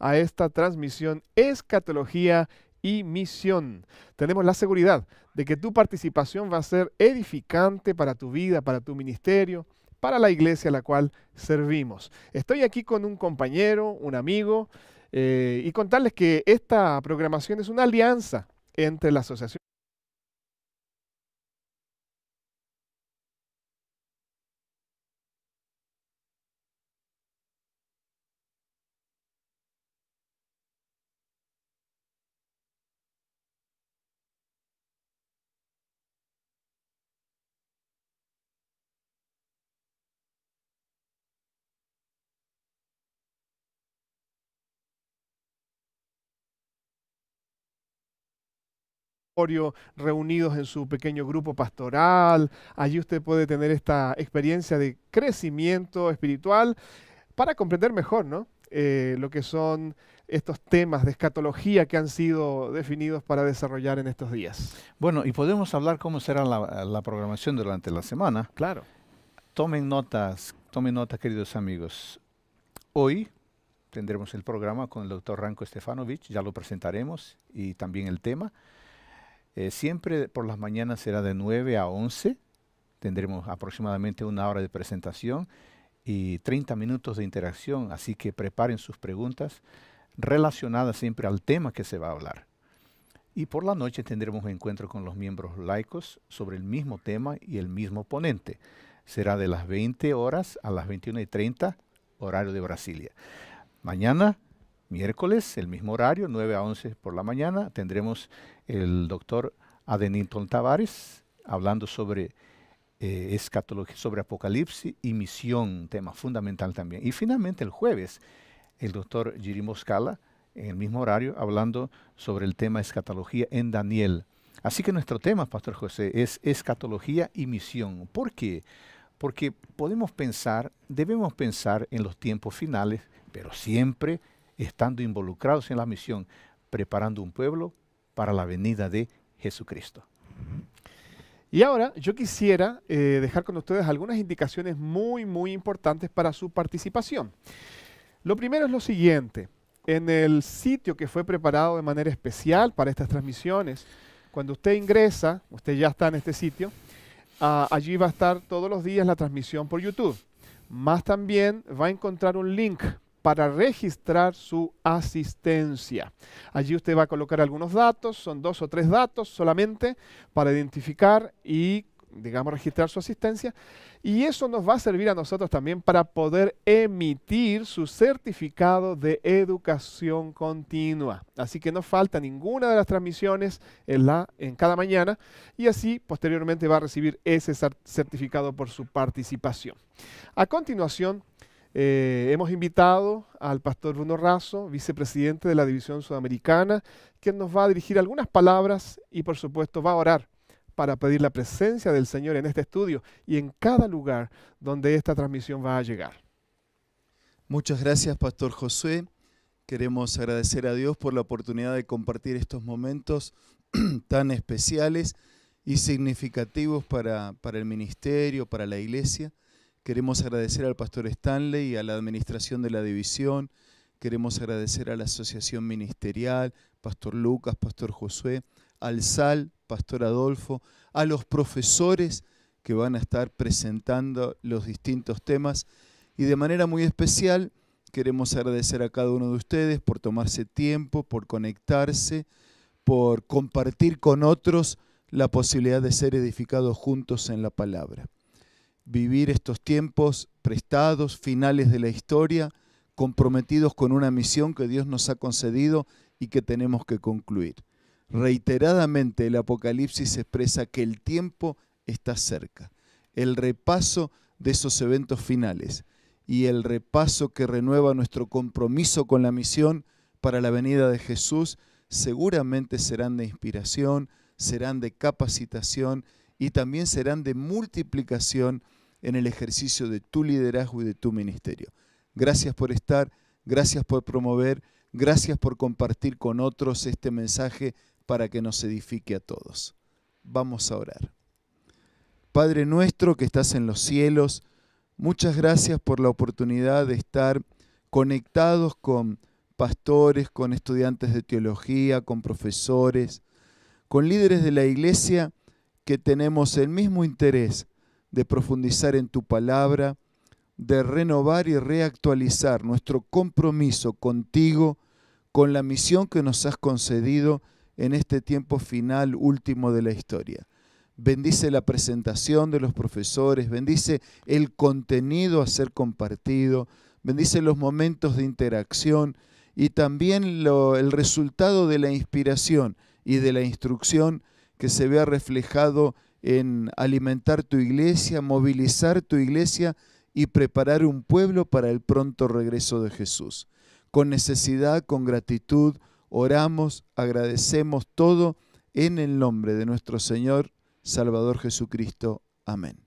a esta transmisión Escatología y Misión. Tenemos la seguridad de que tu participación va a ser edificante para tu vida, para tu ministerio, para la iglesia a la cual servimos. Estoy aquí con un compañero, un amigo, eh, y contarles que esta programación es una alianza entre la Asociación reunidos en su pequeño grupo pastoral. Allí usted puede tener esta experiencia de crecimiento espiritual para comprender mejor, ¿no? Eh, lo que son estos temas de escatología que han sido definidos para desarrollar en estos días. Bueno, y podemos hablar cómo será la, programación durante la semana. Claro. Tomen notas, tomen nota, queridos amigos. Hoy tendremos el programa con el doctor Ranko Stefanovic, ya lo presentaremos, y también el tema. Eh, siempre por las mañanas será de 9 a 11. Tendremos aproximadamente una hora de presentación y 30 minutos de interacción, así que preparen sus preguntas relacionadas siempre al tema que se va a hablar. Y por la noche tendremos encuentro con los miembros laicos sobre el mismo tema y el mismo ponente. Será de las 20 horas a las 21 y 30, horario de Brasilia. Mañana miércoles, el mismo horario, 9 a 11 por la mañana, tendremos el doctor Adenilton Tavares hablando sobre eh, escatología, sobre apocalipsis y misión, tema fundamental también. Y finalmente el jueves, el doctor Giri Moscala, en el mismo horario, hablando sobre el tema escatología en Daniel. Así que nuestro tema, Pastor José, es escatología y misión. ¿Por qué? Porque podemos pensar, debemos pensar en los tiempos finales, pero siempre estando involucrados en la misión, preparando un pueblo para la venida de Jesucristo. Y ahora yo quisiera eh, dejar con ustedes algunas indicaciones muy, muy importantes para su participación. Lo primero es lo siguiente. En el sitio que fue preparado de manera especial para estas transmisiones, cuando usted ingresa, usted ya está en este sitio, ah, allí va a estar todos los días la transmisión por YouTube. Más también va a encontrar un link para registrar su asistencia. Allí usted va a colocar algunos datos, son dos o tres datos solamente para identificar y digamos, registrar su asistencia. Y eso nos va a servir a nosotros también para poder emitir su certificado de educación continua. Así que no falta ninguna de las transmisiones en, la, en cada mañana y así posteriormente va a recibir ese certificado por su participación. A continuación, eh, hemos invitado al pastor Bruno Razo, vicepresidente de la División Sudamericana, quien nos va a dirigir algunas palabras y por supuesto va a orar para pedir la presencia del Señor en este estudio y en cada lugar donde esta transmisión va a llegar. Muchas gracias, Pastor Josué. Queremos agradecer a Dios por la oportunidad de compartir estos momentos tan especiales y significativos para el ministerio, para la iglesia. Queremos agradecer al pastor Stanley y a la administración de la división. Queremos agradecer a la asociación ministerial, pastor Lucas, pastor Josué, al SAL, pastor Adolfo, a los profesores que van a estar presentando los distintos temas. Y de manera muy especial queremos agradecer a cada uno de ustedes por tomarse tiempo, por conectarse, por compartir con otros la posibilidad de ser edificados juntos en la palabra vivir estos tiempos prestados, finales de la historia, comprometidos con una misión que Dios nos ha concedido y que tenemos que concluir. Reiteradamente el Apocalipsis expresa que el tiempo está cerca. El repaso de esos eventos finales y el repaso que renueva nuestro compromiso con la misión para la venida de Jesús seguramente serán de inspiración, serán de capacitación y también serán de multiplicación en el ejercicio de tu liderazgo y de tu ministerio. Gracias por estar, gracias por promover, gracias por compartir con otros este mensaje para que nos edifique a todos. Vamos a orar. Padre nuestro que estás en los cielos, muchas gracias por la oportunidad de estar conectados con pastores, con estudiantes de teología, con profesores, con líderes de la iglesia que tenemos el mismo interés de profundizar en tu palabra, de renovar y reactualizar nuestro compromiso contigo, con la misión que nos has concedido en este tiempo final último de la historia. Bendice la presentación de los profesores, bendice el contenido a ser compartido, bendice los momentos de interacción y también el resultado de la inspiración y de la instrucción que se vea reflejado en alimentar tu iglesia, movilizar tu iglesia y preparar un pueblo para el pronto regreso de Jesús. Con necesidad, con gratitud, oramos, agradecemos todo en el nombre de nuestro Señor, Salvador Jesucristo. Amén.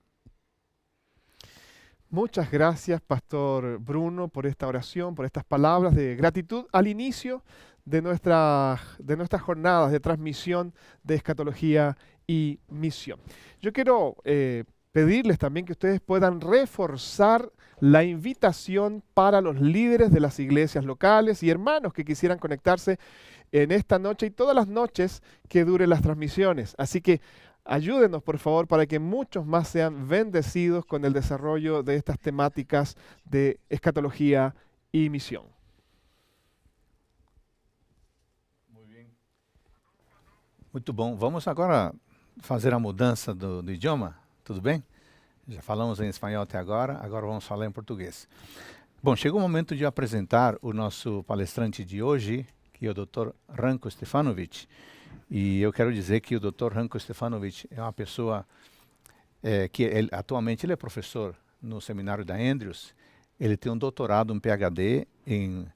Muchas gracias, Pastor Bruno, por esta oración, por estas palabras de gratitud al inicio de, nuestra, de nuestras jornadas de transmisión de escatología y misión. Yo quiero eh, pedirles también que ustedes puedan reforzar la invitación para los líderes de las iglesias locales y hermanos que quisieran conectarse en esta noche y todas las noches que duren las transmisiones. Así que Ayúdenos, por favor, para que muchos más sean bendecidos con el desarrollo de estas temáticas de escatología y misión. Muy bien. Muito bom. Vamos agora fazer a mudança do, do idioma, tudo bem? Já falamos em espanhol até agora, agora vamos falar em português. Bom, chegou o momento de apresentar o nosso palestrante de hoje, que é o Dr. Ranko Stefanovic. E eu quero dizer que o Dr. Ranko Stefanovic é uma pessoa é, que ele, atualmente ele é professor no seminário da Andrews. Ele tem um doutorado, um PhD em,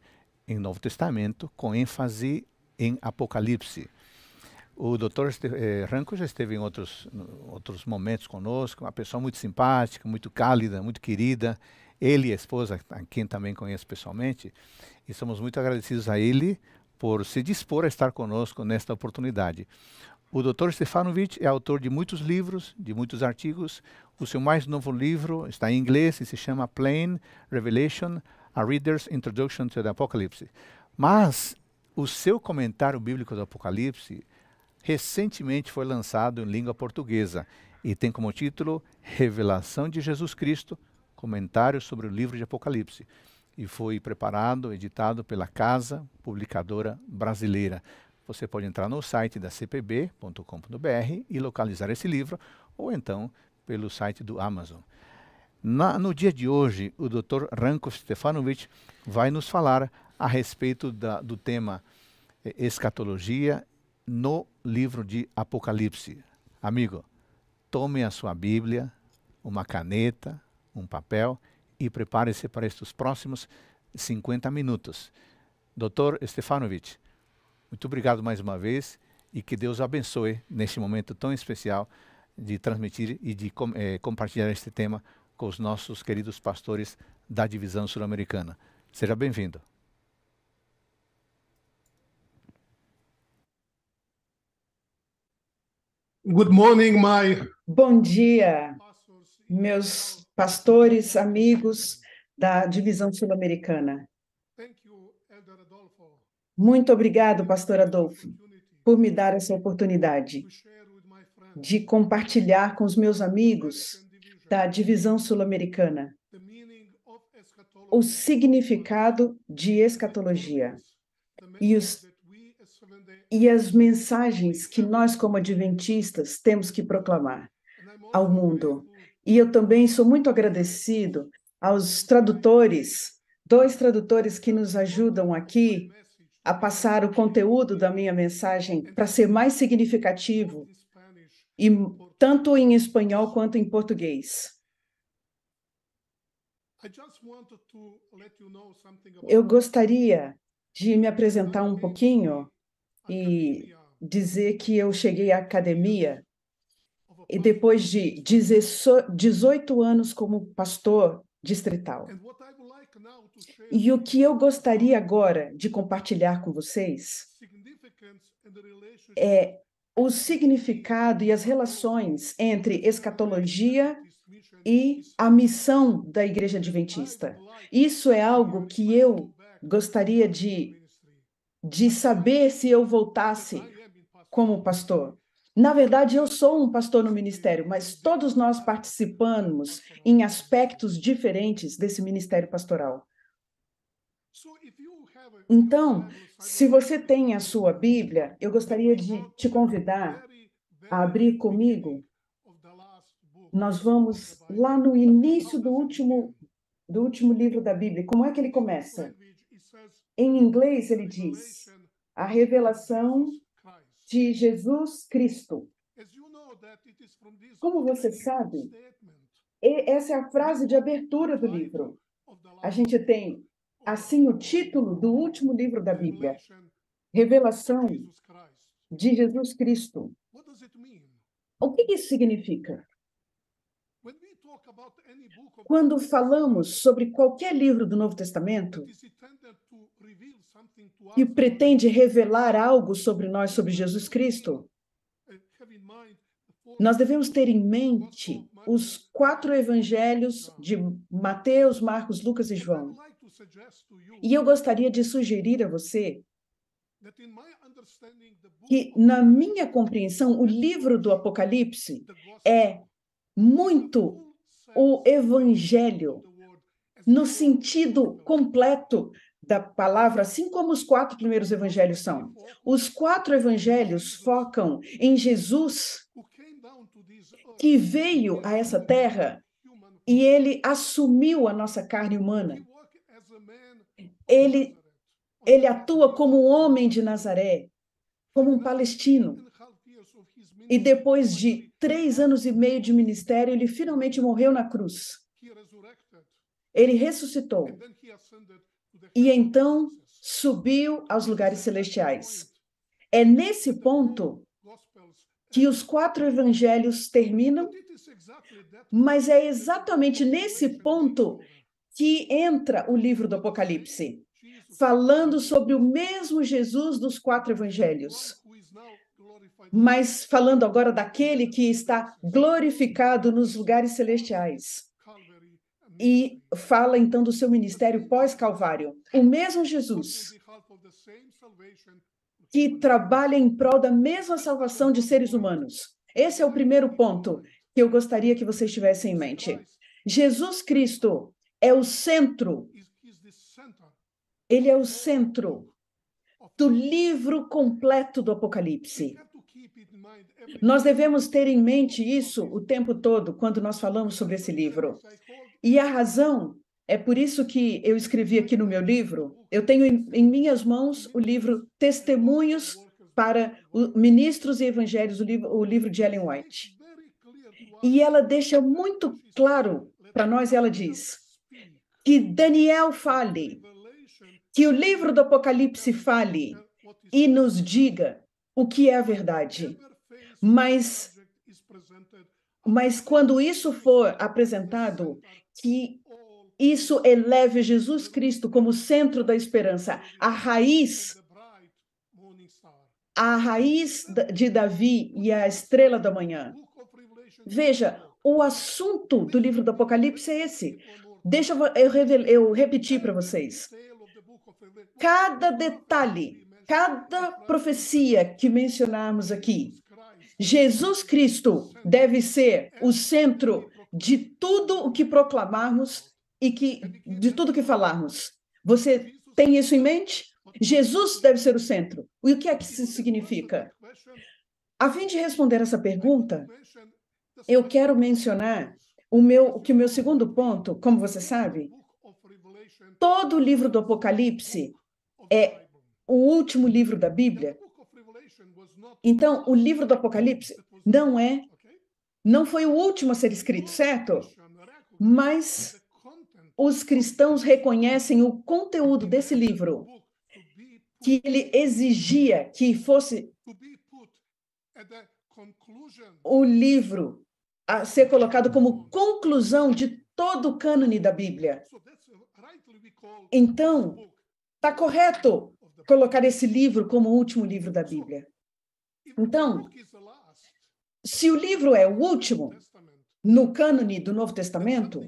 em Novo Testamento, com ênfase em Apocalipse. O Dr. eh, é, já esteve em outros, outros momentos conosco, uma pessoa muito simpática, muito cálida, muito querida. Ele e a esposa, a quem também conheço pessoalmente, e somos muito agradecidos a ele por se dispor a estar conosco nesta oportunidade. O Dr. Stefanovic é autor de muitos livros, de muitos artigos. O seu mais novo livro está em inglês e se chama Plain Revelation: A Reader's Introduction to the Apocalypse. Mas o seu comentário bíblico do Apocalipse recentemente foi lançado em língua portuguesa e tem como título Revelação de Jesus Cristo: Comentário sobre o livro de Apocalipse e foi preparado, editado pela Casa Publicadora Brasileira. Você pode entrar no site da cpb.com.br e localizar esse livro, ou então pelo site do Amazon. Na, no dia de hoje, o Dr. Ranko Stefanovic vai nos falar a respeito da, do tema eh, escatologia no livro de Apocalipse. Amigo, tome a sua Bíblia, uma caneta, um papel e prepare-se para estes próximos 50 minutos. Doutor Stefanovic, muito obrigado mais uma vez e que Deus abençoe neste momento tão especial de transmitir e de com, eh, compartilhar este tema com os nossos queridos pastores da divisão sul-americana. Seja bem-vindo. Good morning, my. Bom dia, meus pastores, amigos da divisão sul-americana. Muito obrigado, pastor Adolfo, por me dar essa oportunidade de compartilhar com os meus amigos da divisão sul-americana o significado de escatologia e, os, e as mensagens que nós, como adventistas, temos que proclamar ao mundo. E eu também sou muito agradecido aos tradutores, dois tradutores que nos ajudam aqui a passar o conteúdo da minha mensagem para ser mais significativo, e tanto em espanhol quanto em português. Eu gostaria de me apresentar um pouquinho e dizer que eu cheguei à academia e depois de 18 anos como pastor distrital. E o que eu gostaria agora de compartilhar com vocês é o significado e as relações entre escatologia e a missão da Igreja Adventista. Isso é algo que eu gostaria de, de saber se eu voltasse como pastor. Na verdade, eu sou um pastor no ministério, mas todos nós participamos em aspectos diferentes desse ministério pastoral. Então, se você tem a sua Bíblia, eu gostaria de te convidar a abrir comigo. Nós vamos lá no início do último do último livro da Bíblia. Como é que ele começa? Em inglês ele diz: A revelação de Jesus Cristo. Como você sabe, essa é a frase de abertura do livro. A gente tem assim o título do último livro da Bíblia: Revelação de Jesus Cristo. O que isso significa? Quando falamos sobre qualquer livro do Novo Testamento, e pretende revelar algo sobre nós, sobre Jesus Cristo, nós devemos ter em mente os quatro evangelhos de Mateus, Marcos, Lucas e João. E eu gostaria de sugerir a você que, na minha compreensão, o livro do Apocalipse é muito o evangelho no sentido completo da palavra, assim como os quatro primeiros evangelhos são. Os quatro evangelhos focam em Jesus que veio a essa terra e ele assumiu a nossa carne humana. Ele ele atua como um homem de Nazaré, como um palestino. E depois de três anos e meio de ministério, ele finalmente morreu na cruz. Ele ressuscitou e então subiu aos lugares celestiais. É nesse ponto que os quatro evangelhos terminam, mas é exatamente nesse ponto que entra o livro do Apocalipse, falando sobre o mesmo Jesus dos quatro evangelhos, mas falando agora daquele que está glorificado nos lugares celestiais e fala então do seu ministério pós-Calvário. O mesmo Jesus que trabalha em prol da mesma salvação de seres humanos. Esse é o primeiro ponto que eu gostaria que vocês tivessem em mente. Jesus Cristo é o centro. Ele é o centro do livro completo do Apocalipse. Nós devemos ter em mente isso o tempo todo quando nós falamos sobre esse livro. E a razão é por isso que eu escrevi aqui no meu livro. Eu tenho em, em minhas mãos o livro Testemunhos para o, Ministros e Evangelhos, o livro, o livro de Ellen White. E ela deixa muito claro para nós, ela diz, que Daniel fale, que o livro do Apocalipse fale e nos diga o que é a verdade. Mas, mas quando isso for apresentado, que isso eleve Jesus Cristo como centro da esperança, a raiz, a raiz de Davi e a estrela da manhã. Veja, o assunto do livro do Apocalipse é esse. Deixa eu, eu repetir para vocês. Cada detalhe, cada profecia que mencionarmos aqui, Jesus Cristo deve ser o centro de tudo o que proclamarmos e que de tudo o que falarmos. Você tem isso em mente? Jesus deve ser o centro. E o que é que isso significa? A fim de responder essa pergunta, eu quero mencionar o meu, que o meu segundo ponto, como você sabe, todo o livro do Apocalipse é o último livro da Bíblia. Então, o livro do Apocalipse não é não foi o último a ser escrito, certo? Mas os cristãos reconhecem o conteúdo desse livro, que ele exigia que fosse o livro a ser colocado como conclusão de todo o cânone da Bíblia. Então, está correto colocar esse livro como o último livro da Bíblia. Então, se o livro é o último no cânone do Novo Testamento,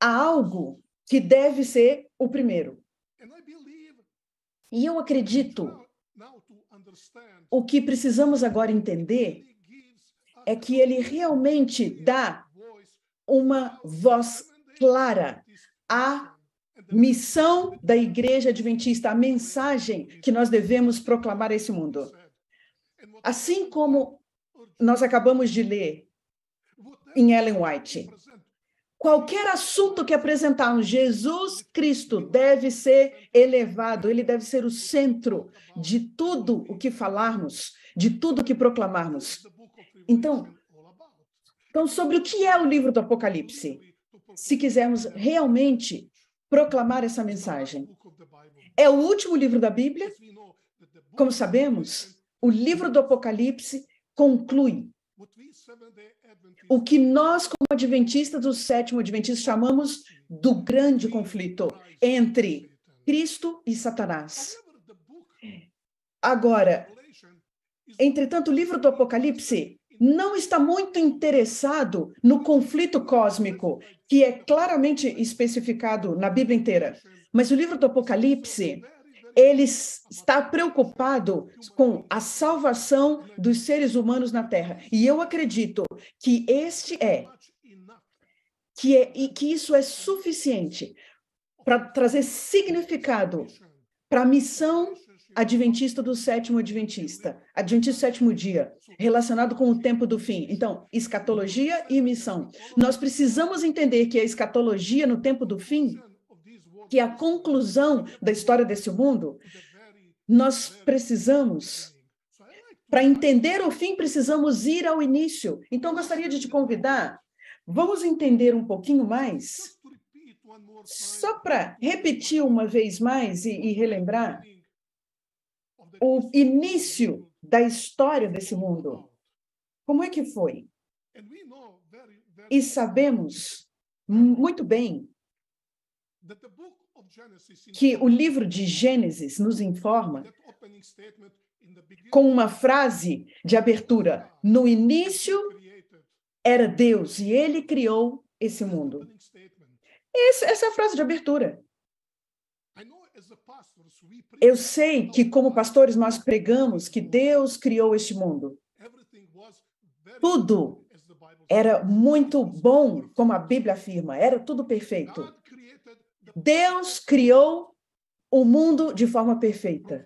há algo que deve ser o primeiro. E eu acredito o que precisamos agora entender é que ele realmente dá uma voz clara à missão da Igreja Adventista, a mensagem que nós devemos proclamar a esse mundo. Assim como nós acabamos de ler em Ellen White. Qualquer assunto que apresentarmos, Jesus Cristo deve ser elevado, ele deve ser o centro de tudo o que falarmos, de tudo o que proclamarmos. Então, então, sobre o que é o livro do Apocalipse, se quisermos realmente proclamar essa mensagem. É o último livro da Bíblia? Como sabemos, o livro do Apocalipse conclui. O que nós, como adventistas do sétimo adventista, chamamos do grande conflito entre Cristo e Satanás. Agora, entretanto, o livro do Apocalipse não está muito interessado no conflito cósmico, que é claramente especificado na Bíblia inteira. Mas o livro do Apocalipse ele está preocupado com a salvação dos seres humanos na Terra. E eu acredito que este é que é e que isso é suficiente para trazer significado para a missão adventista do sétimo adventista, adventista do sétimo dia, relacionado com o tempo do fim. Então, escatologia e missão. Nós precisamos entender que a escatologia no tempo do fim que é a conclusão da história desse mundo, nós precisamos para entender o fim, precisamos ir ao início. Então, gostaria de te convidar, vamos entender um pouquinho mais, só para repetir uma vez mais e, e, relembrar o início da história desse mundo. Como é que foi? E sabemos muito bem que o livro de Gênesis nos informa com uma frase de abertura: No início era Deus e ele criou esse mundo. Essa, é a frase de abertura. Eu sei que, como pastores, nós pregamos que Deus criou este mundo. Tudo era muito bom, como a Bíblia afirma, era tudo perfeito. Deus criou o mundo de forma perfeita,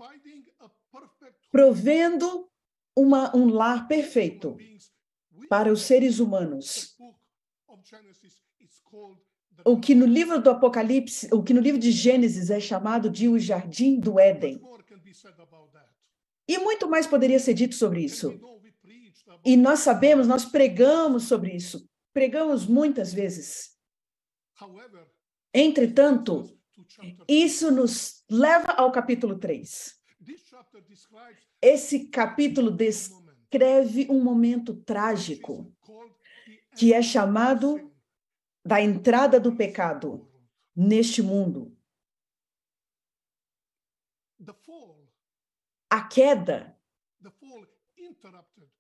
provendo uma, um lar perfeito para os seres humanos. O que no livro do Apocalipse, o que no livro de Gênesis é chamado de o jardim do Éden. E muito mais poderia ser dito sobre isso. E nós sabemos, nós pregamos sobre isso, pregamos muitas vezes. Entretanto, isso nos leva ao capítulo 3. Esse capítulo descreve um momento trágico que é chamado da entrada do pecado neste mundo. A queda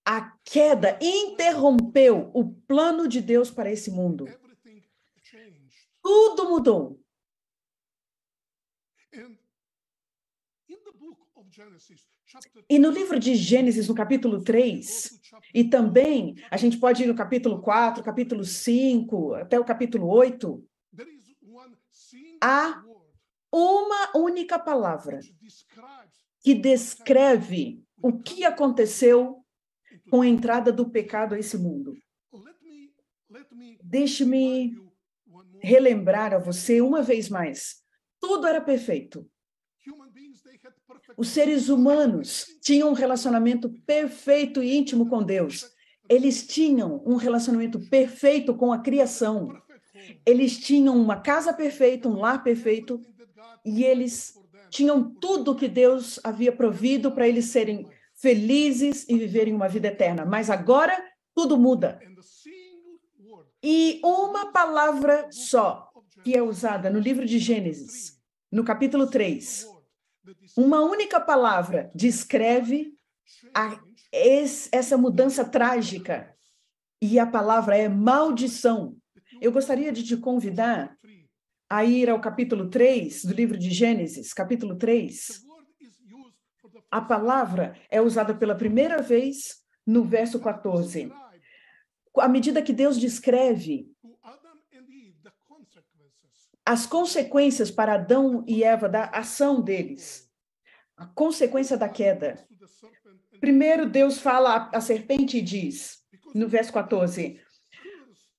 a queda interrompeu o plano de Deus para esse mundo. Tudo mudou. E no livro de Gênesis, no capítulo 3, e também a gente pode ir no capítulo 4, capítulo 5, até o capítulo 8, há uma única palavra que descreve o que aconteceu com a entrada do pecado a esse mundo. Deixe-me relembrar a você uma vez mais: tudo era perfeito. Os seres humanos tinham um relacionamento perfeito e íntimo com Deus. Eles tinham um relacionamento perfeito com a criação. Eles tinham uma casa perfeita, um lar perfeito, e eles tinham tudo que Deus havia provido para eles serem felizes e viverem uma vida eterna. Mas agora tudo muda. E uma palavra só, que é usada no livro de Gênesis, no capítulo 3. Uma única palavra descreve a, essa mudança trágica, e a palavra é maldição. Eu gostaria de te convidar a ir ao capítulo 3 do livro de Gênesis, capítulo 3. A palavra é usada pela primeira vez no verso 14 à medida que Deus descreve as consequências para Adão e Eva da ação deles, a consequência da queda. Primeiro, Deus fala à serpente e diz, no verso 14: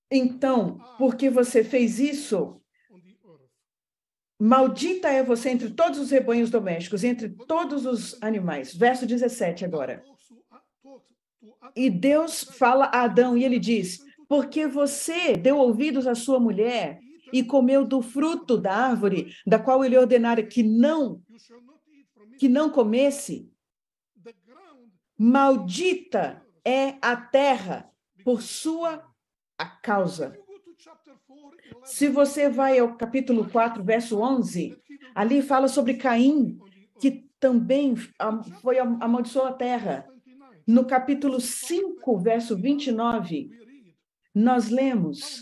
Então, porque você fez isso, maldita é você entre todos os rebanhos domésticos, entre todos os animais. Verso 17 agora. E Deus é fala a Adão e ele diz: Porque você deu ouvidos à sua mulher e comeu do fruto da árvore da qual ele ordenara que não que não comesse. Maldita é a terra por sua a causa. Se você vai ao capítulo 4, verso 11, ali fala sobre Caim, que também foi amaldiçoou a terra. No capítulo 5, verso 29, nós lemos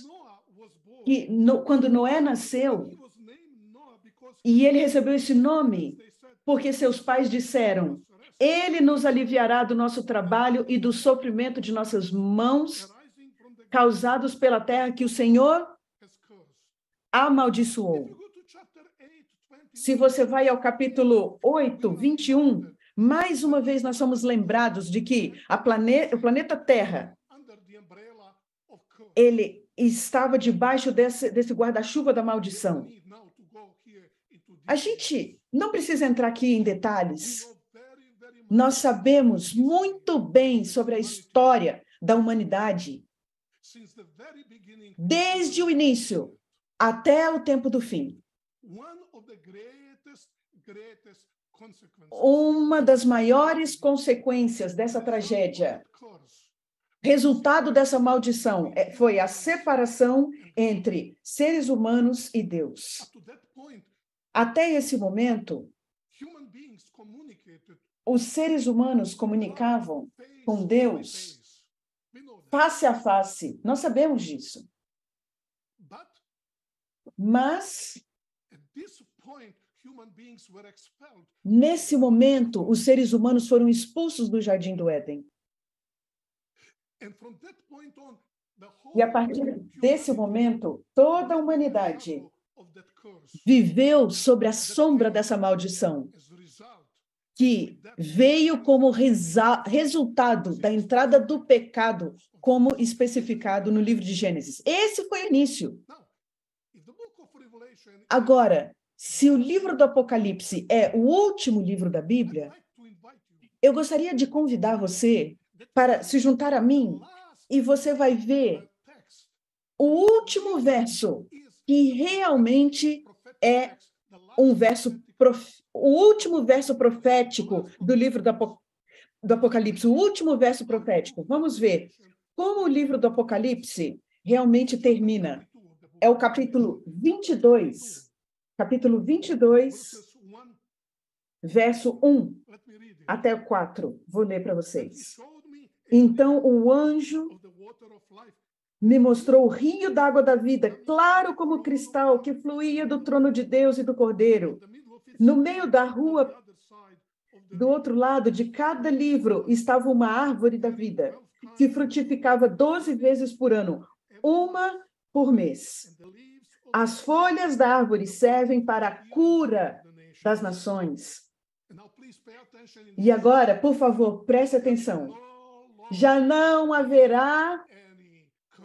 que no, quando Noé nasceu, e ele recebeu esse nome porque seus pais disseram: Ele nos aliviará do nosso trabalho e do sofrimento de nossas mãos causados pela terra que o Senhor amaldiçoou. Se você vai ao capítulo 8, 21, mais uma vez, nós somos lembrados de que plane... o planeta Terra ele estava debaixo desse, desse guarda-chuva da maldição. A gente não precisa entrar aqui em detalhes. Nós sabemos muito bem sobre a história da humanidade, desde o início até o tempo do fim uma das maiores consequências dessa tragédia, resultado dessa maldição, é, foi a separação entre seres humanos e Deus. Até esse momento, os seres humanos comunicavam com Deus face a face. Nós sabemos disso. Mas, Nesse momento, os seres humanos foram expulsos do jardim do Éden. E a partir desse momento, toda a humanidade viveu sobre a sombra dessa maldição, que veio como resultado da entrada do pecado, como especificado no livro de Gênesis. Esse foi o início. Agora, se o livro do Apocalipse é o último livro da Bíblia, eu gostaria de convidar você para se juntar a mim e você vai ver o último verso que realmente é um verso prof... o último verso profético do livro do, do Apocalipse, o último verso profético. Vamos ver como o livro do Apocalipse realmente termina. É o capítulo 22 capítulo 22, verso 1 até 4. Vou ler para vocês. Então o anjo me mostrou o rio d'água da vida, claro como cristal, que fluía do trono de Deus e do Cordeiro. No meio da rua, do outro lado de cada livro, estava uma árvore da vida, que frutificava doze vezes por ano, uma por mês. As folhas da árvore servem para a cura das nações. E agora, por favor, preste atenção. Já não haverá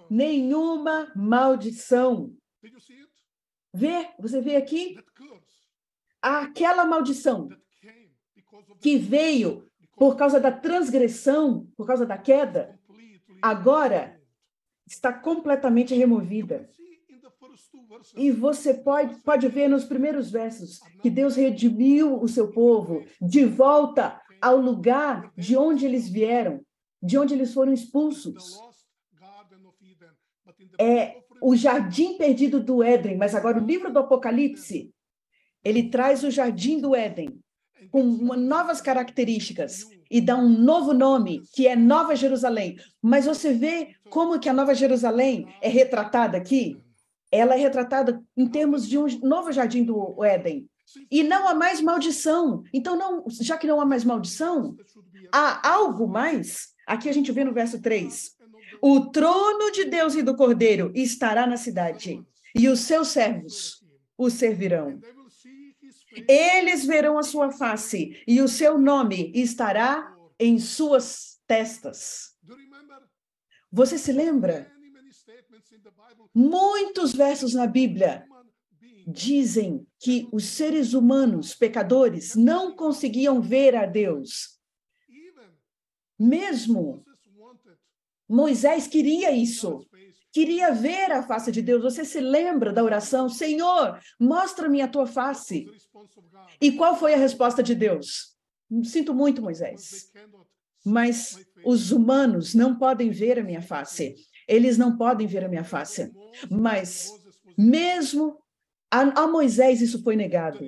nenhuma maldição. Vê, você vê aqui? Aquela maldição que veio por causa da transgressão, por causa da queda, agora está completamente removida. E você pode, pode ver nos primeiros versos que Deus redimiu o seu povo de volta ao lugar de onde eles vieram, de onde eles foram expulsos. É o jardim perdido do Éden, mas agora o livro do Apocalipse, ele traz o jardim do Éden com novas características e dá um novo nome, que é Nova Jerusalém. Mas você vê como que a Nova Jerusalém é retratada aqui? ela é retratada em termos de um novo jardim do Éden. E não há mais maldição. Então, não, já que não há mais maldição, há algo mais. Aqui a gente vê no verso 3. O trono de Deus e do Cordeiro estará na cidade, e os seus servos o servirão. Eles verão a sua face, e o seu nome estará em suas testas. Você se lembra Muitos versos na Bíblia dizem que os seres humanos pecadores não conseguiam ver a Deus. Mesmo Moisés queria isso. Queria ver a face de Deus. Você se lembra da oração: Senhor, mostra-me a tua face. E qual foi a resposta de Deus? Sinto muito, Moisés. Mas os humanos não podem ver a minha face. Eles não podem ver a minha face. Mas, mesmo a, a Moisés, isso foi negado.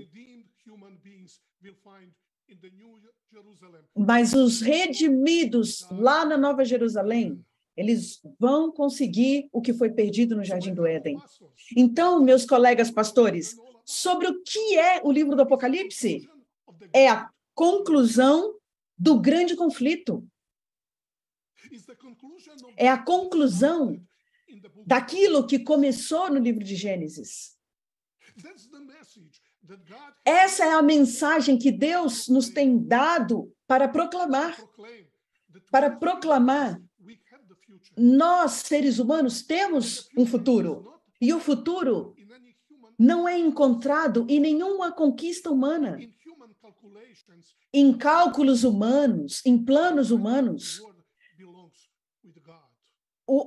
Mas os redimidos lá na Nova Jerusalém, eles vão conseguir o que foi perdido no Jardim do Éden. Então, meus colegas pastores, sobre o que é o livro do Apocalipse? É a conclusão do grande conflito. É a conclusão daquilo que começou no livro de Gênesis. Essa é a mensagem que Deus nos tem dado para proclamar. Para proclamar, nós, seres humanos, temos um futuro. E o futuro não é encontrado em nenhuma conquista humana, em cálculos humanos, em planos humanos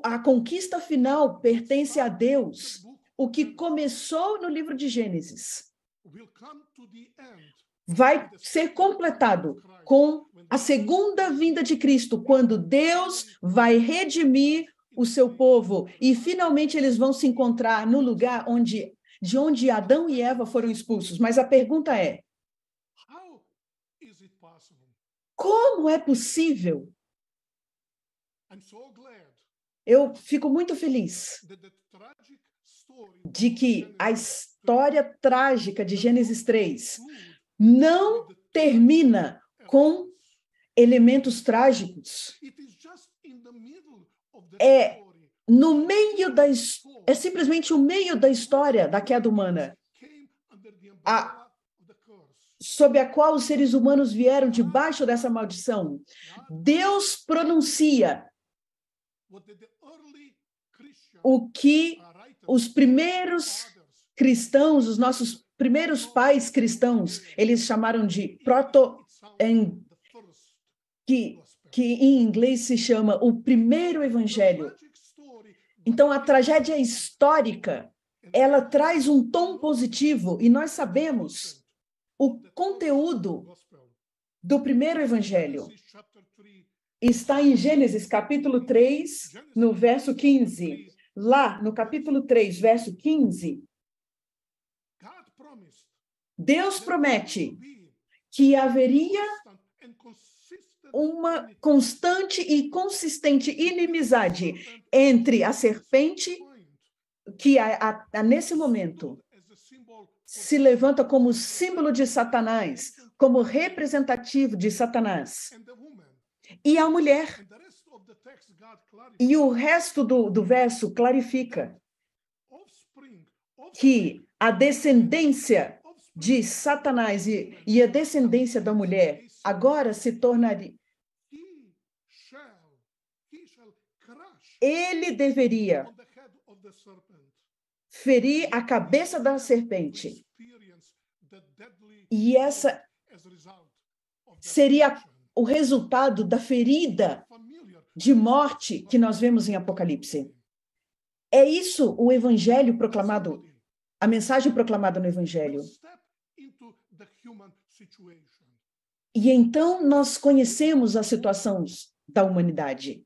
a conquista final pertence a Deus. O que né? começou no livro de Gênesis vai ser completado com a segunda vinda de Cristo, quando Deus vai redimir o seu povo e finalmente eles vão se encontrar no lugar onde de onde Adão e Eva foram expulsos. Mas a pergunta é: como é possível? Eu fico muito feliz de que a história trágica de Gênesis 3 não termina com elementos trágicos. É no meio da é simplesmente o meio da história da queda humana, a, sob a qual os seres humanos vieram debaixo dessa maldição. Deus pronuncia o que os primeiros cristãos, os nossos primeiros pais cristãos, eles chamaram de proto em, que que em inglês se chama o primeiro evangelho. Então a tragédia histórica, ela traz um tom positivo e nós sabemos o conteúdo do primeiro evangelho está em Gênesis capítulo 3, no verso 15. Lá no capítulo 3, verso 15, Deus promete que haveria uma constante e consistente inimizade entre a serpente, que a, a, nesse momento se levanta como símbolo de Satanás, como representativo de Satanás, e a mulher. E o resto do, do verso clarifica que a descendência de Satanás e, e a descendência da mulher agora se tornaria. Ele deveria ferir a cabeça da serpente. E essa seria a o resultado da ferida de morte que nós vemos em Apocalipse. É isso o evangelho proclamado, a mensagem proclamada no evangelho. E então nós conhecemos a situação da humanidade.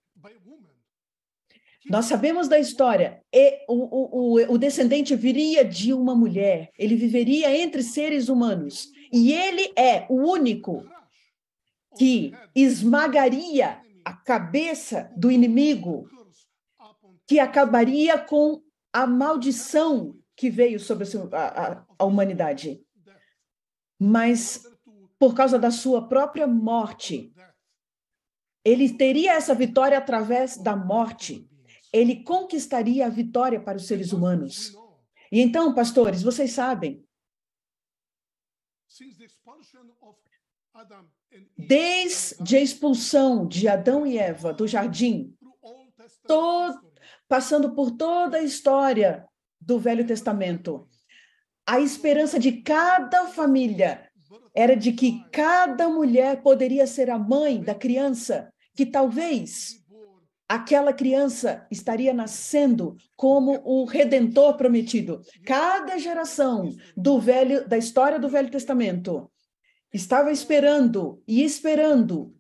Nós sabemos da história. E o, o, o descendente viria de uma mulher. Ele viveria entre seres humanos. E ele é o único que esmagaria a cabeça do inimigo, que acabaria com a maldição que veio sobre a, a, a humanidade. Mas por causa da sua própria morte, ele teria essa vitória através da morte. Ele conquistaria a vitória para os seres humanos. E então, pastores, vocês sabem desde a expulsão de Adão e Eva do jardim, passando por toda a história do Velho Testamento, a esperança de cada família era de que cada mulher poderia ser a mãe da criança, que talvez aquela criança estaria nascendo como o redentor prometido. Cada geração do velho da história do Velho Testamento Estava esperando e esperando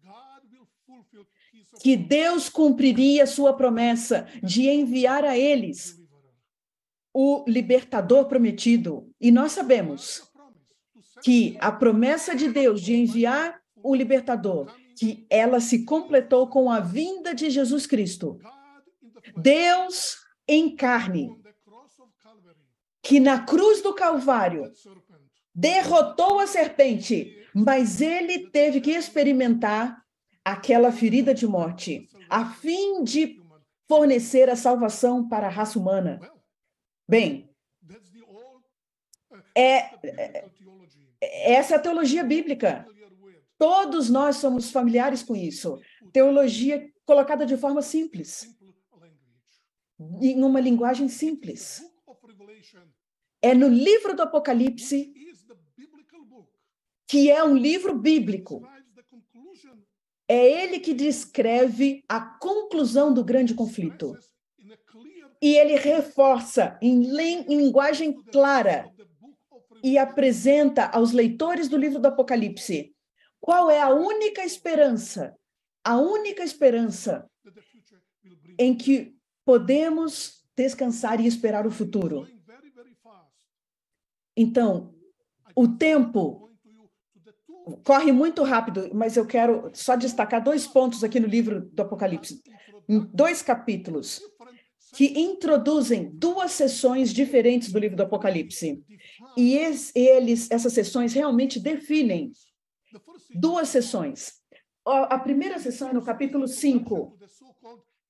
que Deus cumpriria sua promessa de enviar a eles o libertador prometido. E nós sabemos que a promessa de Deus de enviar o libertador, que ela se completou com a vinda de Jesus Cristo. Deus em carne, que na cruz do Calvário derrotou a serpente, mas ele teve que experimentar aquela ferida de morte, a fim de fornecer a salvação para a raça humana. Bem, é, é, essa é a teologia bíblica. Todos nós somos familiares com isso. Teologia colocada de forma simples, em uma linguagem simples. É no livro do Apocalipse que é um livro bíblico. É ele que descreve a conclusão do grande conflito. E ele reforça em, linguagem clara e apresenta aos leitores do livro do Apocalipse qual é a única esperança, a única esperança em que podemos descansar e esperar o futuro. Então, o tempo corre muito rápido, mas eu quero só destacar dois pontos aqui no livro do Apocalipse, dois capítulos que introduzem duas sessões diferentes do livro do Apocalipse. E eles, essas sessões realmente definem duas sessões. A primeira sessão é no capítulo 5,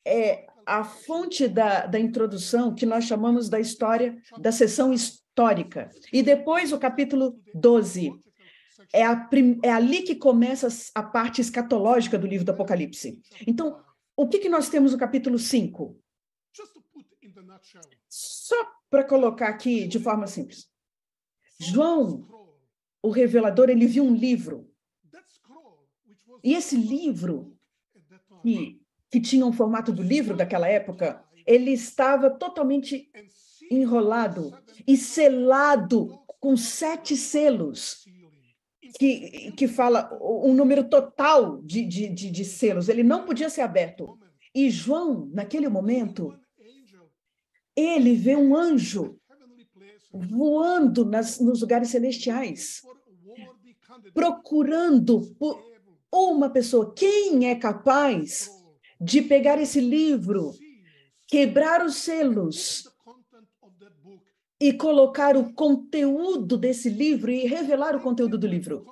é a fonte da, da introdução que nós chamamos da história, da sessão histórica. E depois o capítulo 12, é, a, é ali que começa a parte escatológica do livro do Apocalipse. Então, o que, que nós temos no capítulo 5? Só para colocar aqui de forma simples. João, o revelador, ele viu um livro. E esse livro, que, que tinha um formato do livro daquela época, ele estava totalmente enrolado e selado com sete selos que, que fala um número total de, de, de, de selos, ele não podia ser aberto. E João, naquele momento, ele vê um anjo voando nas, nos lugares celestiais, procurando por uma pessoa. Quem é capaz de pegar esse livro, quebrar os selos e colocar o conteúdo desse livro e revelar o conteúdo do livro.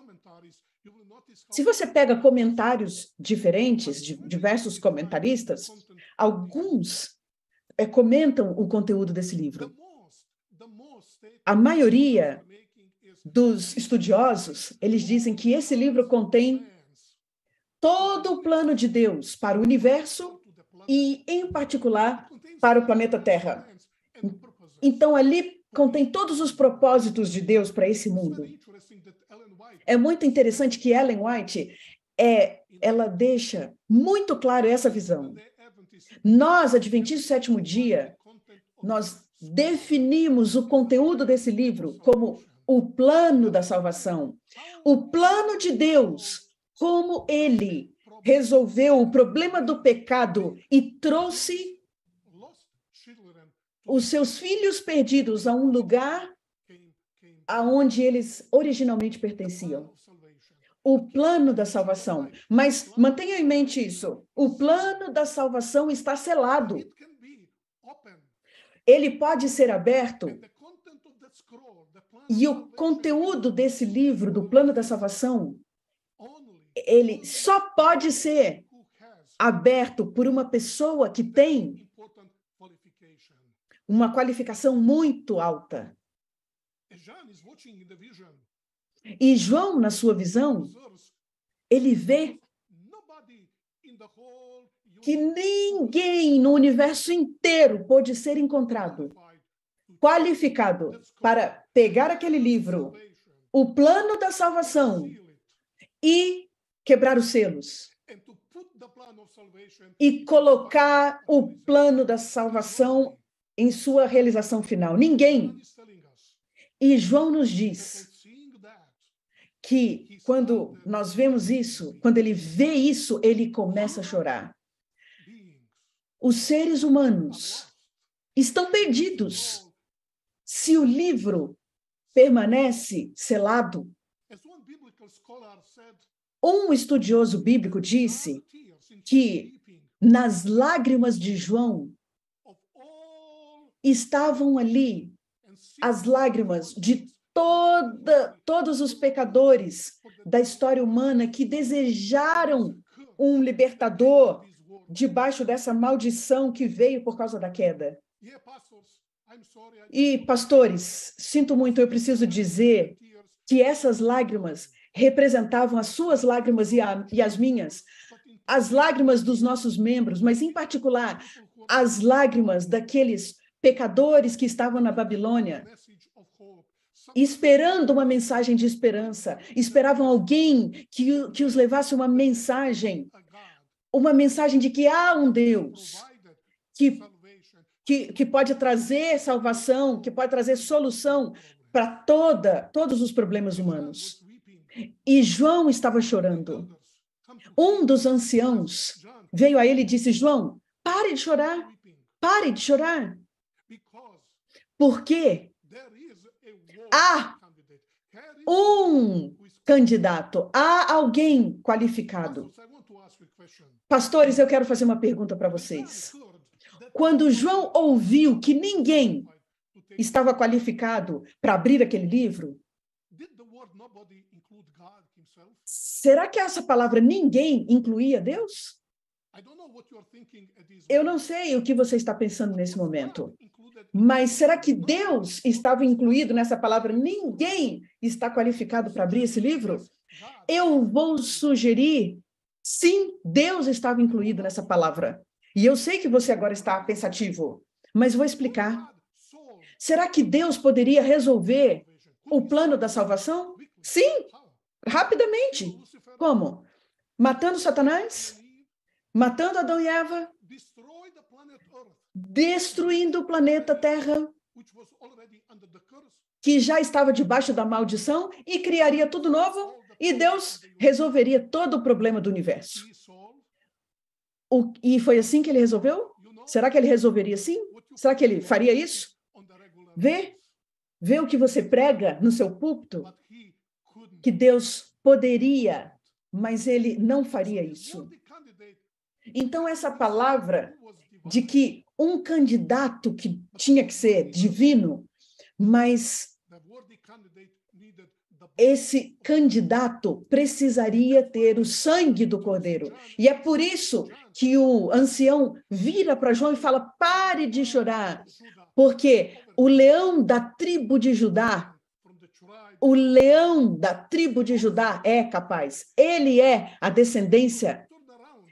Se você pega comentários diferentes, de diversos comentaristas, alguns é, comentam o conteúdo desse livro. A maioria dos estudiosos, eles dizem que esse livro contém todo o plano de Deus para o universo e, em particular, para o planeta Terra. Então, ali contém todos os propósitos de Deus para esse mundo. É muito interessante que Ellen White é, ela deixa muito claro essa visão. Nós, Adventistas do Sétimo Dia, nós definimos o conteúdo desse livro como o plano da salvação, o plano de Deus, como ele resolveu o problema do pecado e trouxe os seus filhos perdidos a um lugar aonde eles originalmente pertenciam. O plano da salvação. Mas mantenha em mente isso. O plano da salvação está selado. Ele pode ser aberto. E o conteúdo desse livro, do plano da salvação, ele só pode ser aberto por uma pessoa que tem uma qualificação muito alta. E João, na sua visão, ele vê que ninguém no universo inteiro pode ser encontrado qualificado para pegar aquele livro, o plano da salvação, e quebrar os selos. E colocar o plano da salvação em sua realização final. Ninguém. E João nos diz que quando nós vemos isso, quando ele vê isso, ele começa a chorar. Os seres humanos estão perdidos se o livro permanece selado. Um estudioso bíblico disse que nas lágrimas de João estavam ali as lágrimas de toda, todos os pecadores da história humana que desejaram um libertador debaixo dessa maldição que veio por causa da queda. E, pastores, sinto muito, eu preciso dizer que essas lágrimas representavam as suas lágrimas e, a, e as minhas, as lágrimas dos nossos membros, mas, em particular, as lágrimas daqueles pecadores que estavam na Babilônia, esperando uma mensagem de esperança, esperavam alguém que, que os levasse uma mensagem, uma mensagem de que há um Deus que, que, que pode trazer salvação, que pode trazer solução para toda todos os problemas humanos. E João estava chorando. Um dos anciãos veio a ele e disse: João, pare de chorar, pare de chorar. Porque há um candidato, há alguém qualificado. Pastores, eu quero fazer uma pergunta para vocês. Quando João ouviu que ninguém estava qualificado para abrir aquele livro, será que essa palavra ninguém incluía Deus? Eu não sei o que você está pensando nesse momento, mas será que Deus estava incluído nessa palavra? Ninguém está qualificado para abrir esse livro? Eu vou sugerir, sim, Deus estava incluído nessa palavra. E eu sei que você agora está pensativo, mas vou explicar. Será que Deus poderia resolver o plano da salvação? Sim, rapidamente. Como? Matando Satanás? matando Adão e Eva, destruindo o planeta Terra, que já estava debaixo da maldição, e criaria tudo novo, e Deus resolveria todo o problema do universo. O, e foi assim que ele resolveu? Será que ele resolveria assim? Será que ele faria isso? Vê, vê o que você prega no seu púlpito, que Deus poderia, mas ele não faria isso. Então, essa palavra de que um candidato que tinha que ser divino, mas esse candidato precisaria ter o sangue do cordeiro. E é por isso que o ancião vira para João e fala: pare de chorar, porque o leão da tribo de Judá, o leão da tribo de Judá é capaz, ele é a descendência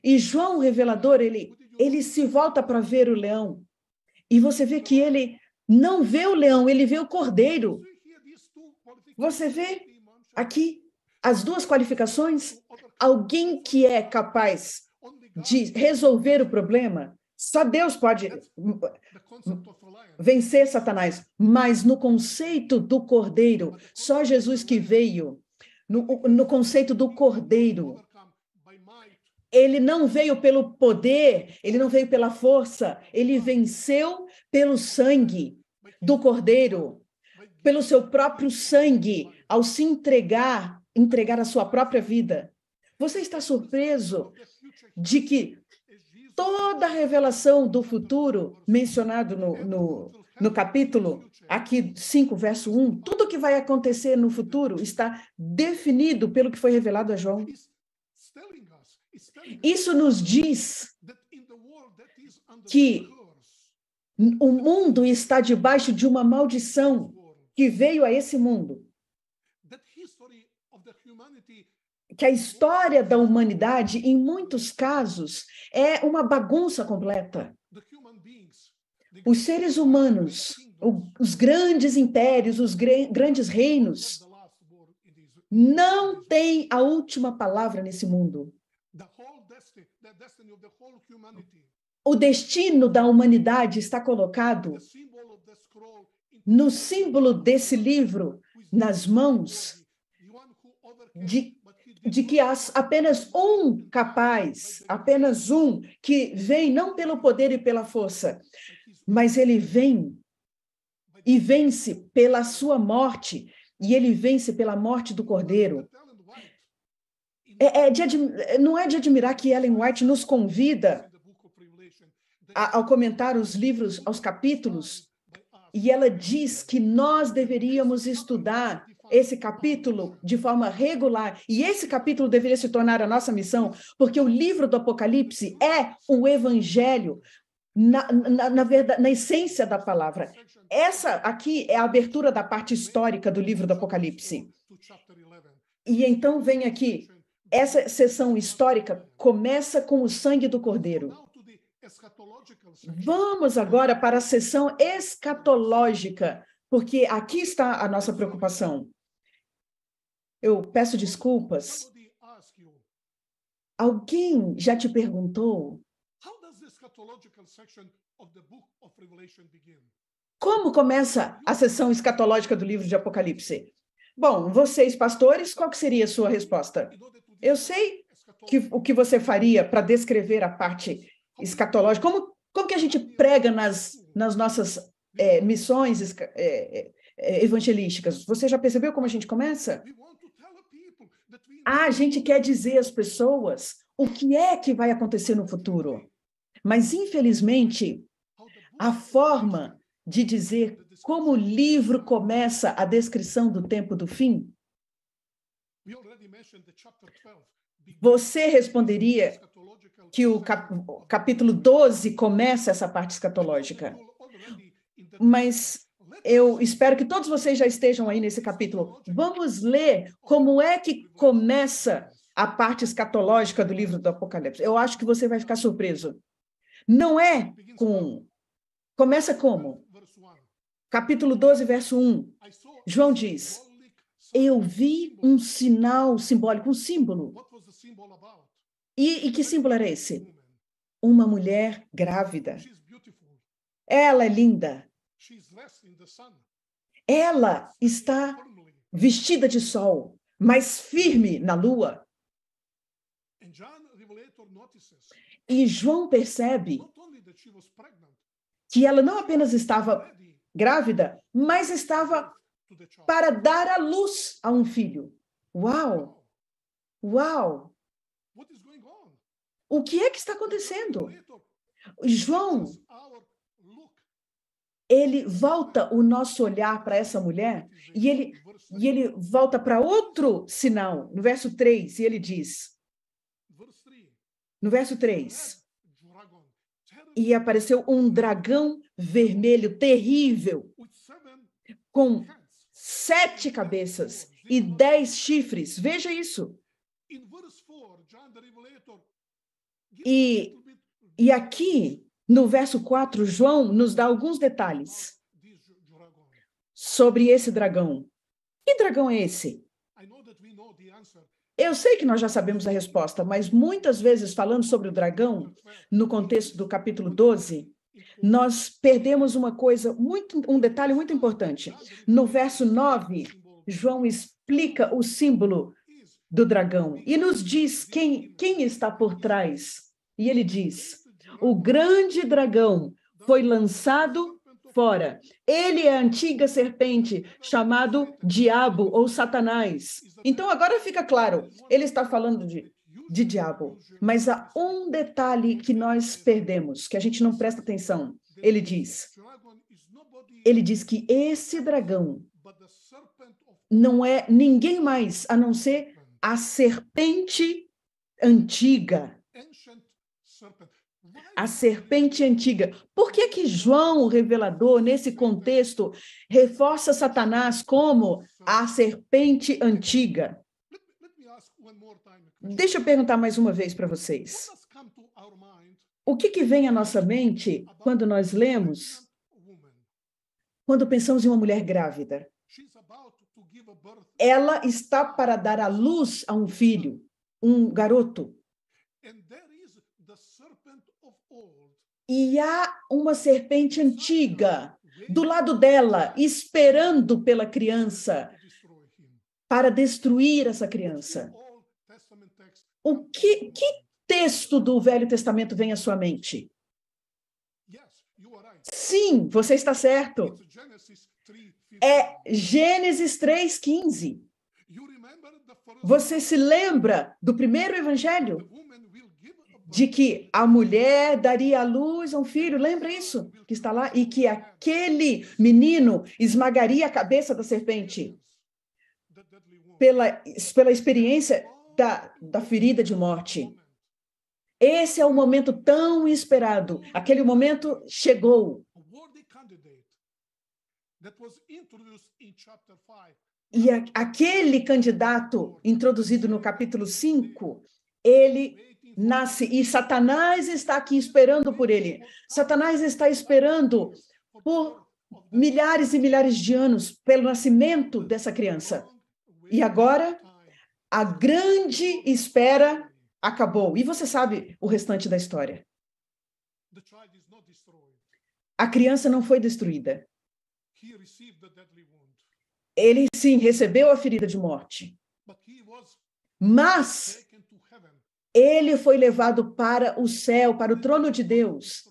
e João o Revelador, ele, ele se volta para ver o leão. E você vê que ele não vê o leão, ele vê o cordeiro. Você vê aqui as duas qualificações? Alguém que é capaz de resolver o problema, só Deus pode vencer Satanás. Mas no conceito do cordeiro, só Jesus que veio, no, no conceito do cordeiro, ele não veio pelo poder, ele não veio pela força, ele venceu pelo sangue do Cordeiro, pelo seu próprio sangue, ao se entregar, entregar a sua própria vida. Você está surpreso de que toda a revelação do futuro mencionado no, no, no capítulo, aqui 5, verso 1, tudo que vai acontecer no futuro está definido pelo que foi revelado a João isso nos diz que o mundo está debaixo de uma maldição que veio a esse mundo. Que a história da humanidade, em muitos casos, é uma bagunça completa. Os seres humanos, os grandes impérios, os grandes reinos, não têm a última palavra nesse mundo. O destino da humanidade está colocado no símbolo desse livro, nas mãos de, de que há apenas um capaz, apenas um que vem não pelo poder e pela força, mas ele vem e vence pela sua morte, e ele vence pela morte do cordeiro. É, é, de, é, não é de admirar que Ellen White nos convida a, ao comentar os livros, aos capítulos, e ela diz que nós deveríamos estudar esse capítulo de forma regular. E esse capítulo deveria se tornar a nossa missão, porque o livro do Apocalipse é o evangelho na, na, na, verdade, na essência da palavra. Essa aqui é a abertura da parte histórica do livro do Apocalipse. E então vem aqui essa sessão histórica começa com o sangue do Cordeiro. Vamos agora para a sessão escatológica, porque aqui está a nossa preocupação. Eu peço desculpas. Alguém já te perguntou como começa a sessão escatológica do livro de Apocalipse? Bom, vocês, pastores, qual seria a sua resposta? Eu sei que, o que você faria para descrever a parte escatológica. Como, como que a gente prega nas, nas nossas é, missões é, é, é, evangelísticas? Você já percebeu como a gente começa? Ah, a gente quer dizer às pessoas o que é que vai acontecer no futuro. Mas, infelizmente, a forma de dizer como o livro começa a descrição do tempo do fim você responderia que o capítulo 12 começa essa parte escatológica. Mas eu espero que todos vocês já estejam aí nesse capítulo. Vamos ler como é que começa a parte escatológica do livro do Apocalipse. Eu acho que você vai ficar surpreso. Não é com. Começa como? Capítulo 12, verso 1. João diz: eu vi um sinal simbólico, um símbolo. E, e que símbolo era esse? Uma mulher grávida. Ela é linda. Ela está vestida de sol, mas firme na lua. E João percebe que ela não apenas estava grávida, mas estava é para dar a luz a um filho. Uau! Uau! O que é que está acontecendo? João, ele volta o nosso olhar para essa mulher e ele, e ele volta para outro sinal, no verso 3, e ele diz: no verso 3, e apareceu um dragão vermelho terrível, com sete cabeças e dez chifres. Veja isso. E, e aqui, no verso 4, João nos dá alguns detalhes sobre esse dragão. Que dragão é esse? Eu sei que nós já sabemos a resposta, mas muitas vezes falando sobre o dragão, no contexto do capítulo 12, nós perdemos uma coisa, muito, um detalhe muito importante. No verso 9, João explica o símbolo do dragão e nos diz quem, quem está por trás. E ele diz: o grande dragão foi lançado fora. Ele é a antiga serpente, chamado Diabo ou Satanás. Então agora fica claro, ele está falando de de diabo. Mas há um detalhe que nós perdemos, que a gente não presta atenção. Ele diz: ele diz que esse dragão não é ninguém mais a não ser a serpente antiga. A serpente antiga. Por que que João, o revelador, nesse contexto, reforça Satanás como a serpente antiga? Deixa eu perguntar mais uma vez para vocês. O que, que vem à nossa mente quando nós lemos, quando pensamos em uma mulher grávida? Ela está para dar à luz a um filho, um garoto. E há uma serpente antiga do lado dela, esperando pela criança para destruir essa criança o que, que texto do Velho Testamento vem à sua mente? Sim, você está certo. É Gênesis 3,15. Você se lembra do primeiro evangelho? De que a mulher daria à luz a um filho, lembra isso? Que está lá? E que aquele menino esmagaria a cabeça da serpente. Pela, pela experiência da, da ferida de morte. Esse é o momento tão esperado. Aquele momento chegou. E a, aquele candidato introduzido no capítulo 5, ele nasce e Satanás está aqui esperando por ele. Satanás está esperando por milhares e milhares de anos pelo nascimento dessa criança. E agora a grande espera acabou. E você sabe o restante da história. A criança não foi destruída. Ele sim recebeu a ferida de morte. Mas ele foi levado para o céu, para o trono de Deus.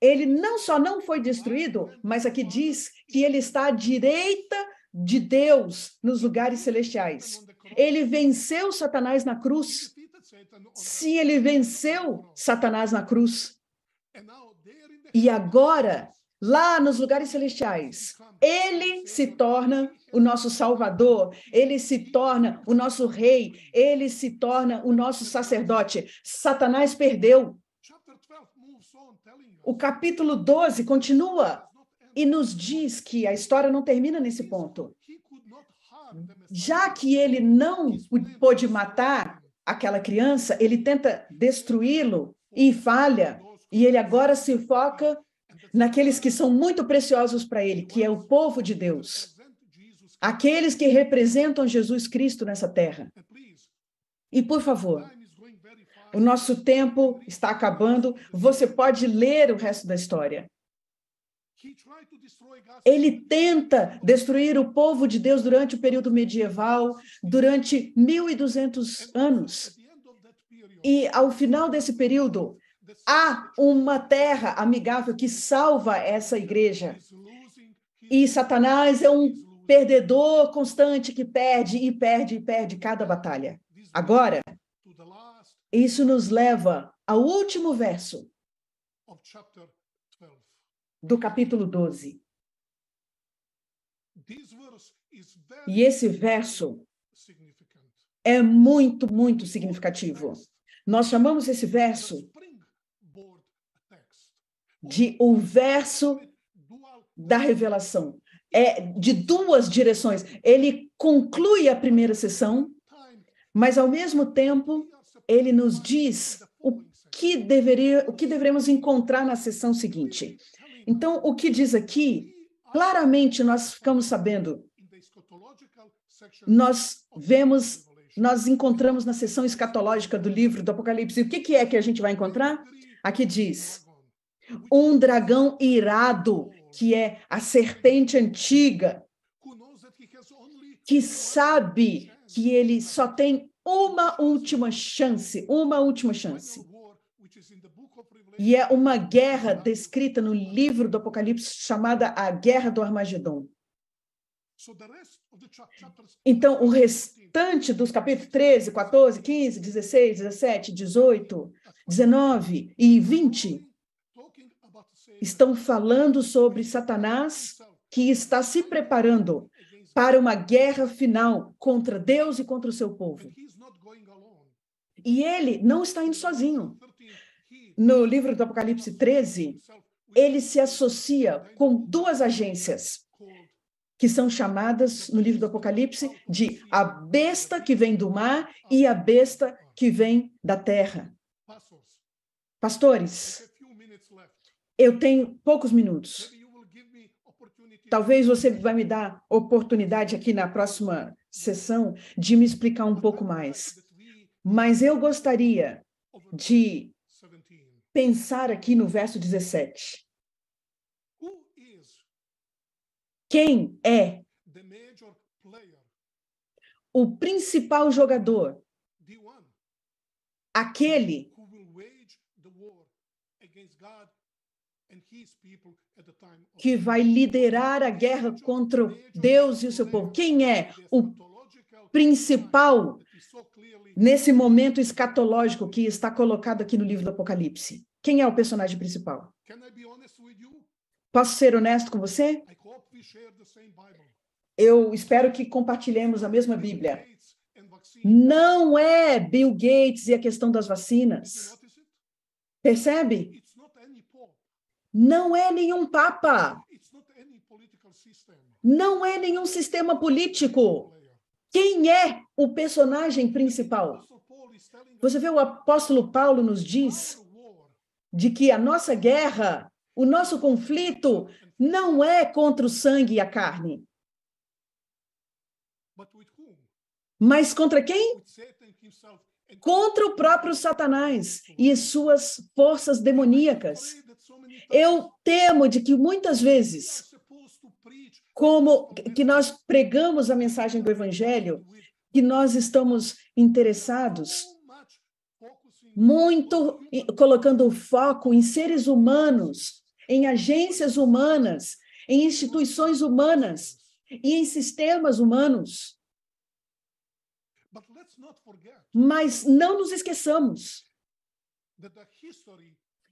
Ele não só não foi destruído, mas aqui diz que ele está à direita de Deus nos lugares celestiais. Ele venceu Satanás na cruz. Se ele venceu Satanás na cruz, e agora, lá nos lugares celestiais, ele se torna o nosso Salvador, ele se torna o nosso Rei, ele se torna o nosso sacerdote. Satanás perdeu. O capítulo 12 continua e nos diz que a história não termina nesse ponto já que ele não pôde matar aquela criança, ele tenta destruí-lo e falha, e ele agora se foca naqueles que são muito preciosos para ele, que é o povo de Deus, aqueles que representam Jesus Cristo nessa terra. E, por favor, o nosso tempo está acabando, você pode ler o resto da história. Ele tenta destruir o povo de Deus durante o período medieval, durante 1.200 anos. E ao final desse período, há uma terra amigável que salva essa igreja. E Satanás é um perdedor constante que perde e perde e perde cada batalha. Agora, isso nos leva ao último verso do capítulo 12. E esse verso é muito, muito significativo. Nós chamamos esse verso de o verso da revelação. É de duas direções. Ele conclui a primeira sessão, mas ao mesmo tempo ele nos diz o que deveria, o que devemos encontrar na sessão seguinte. Então, o que diz aqui, claramente nós ficamos sabendo, nós vemos, nós encontramos na seção escatológica do livro do Apocalipse. E o que, que é que a gente vai encontrar? Aqui diz: um dragão irado, que é a serpente antiga, que sabe que ele só tem uma última chance, uma última chance. E é uma guerra descrita no livro do Apocalipse chamada a Guerra do Armagedon. Então, o restante dos capítulos 13, 14, 15, 16, 17, 18, 19 e 20 estão falando sobre Satanás que está se preparando para uma guerra final contra Deus e contra o seu povo. E ele não está indo sozinho no livro do Apocalipse 13, ele se associa com duas agências que são chamadas no livro do Apocalipse de a besta que vem do mar e a besta que vem da terra. Pastores, eu tenho poucos minutos. Talvez você vai me dar oportunidade aqui na próxima sessão de me explicar um pouco mais. Mas eu gostaria de pensar aqui no verso 17. Quem é o principal jogador? Aquele que vai liderar a guerra contra Deus e o seu povo. Quem é o principal nesse momento escatológico que está colocado aqui no livro do Apocalipse? Quem é o personagem principal? Posso ser honesto com você? Eu espero que compartilhemos a mesma Bíblia. Não é Bill Gates e a questão das vacinas. Percebe? Não é nenhum papa. Não é nenhum sistema político. Quem é o personagem principal? Você vê, o apóstolo Paulo nos diz de que a nossa guerra, o nosso conflito, não é contra o sangue e a carne. Mas contra quem? Contra o próprio Satanás e suas forças demoníacas. Eu temo de que muitas vezes como que nós pregamos a mensagem do Evangelho, que nós estamos interessados muito colocando o foco em seres humanos, em agências humanas, em instituições humanas e em sistemas humanos. Mas não nos esqueçamos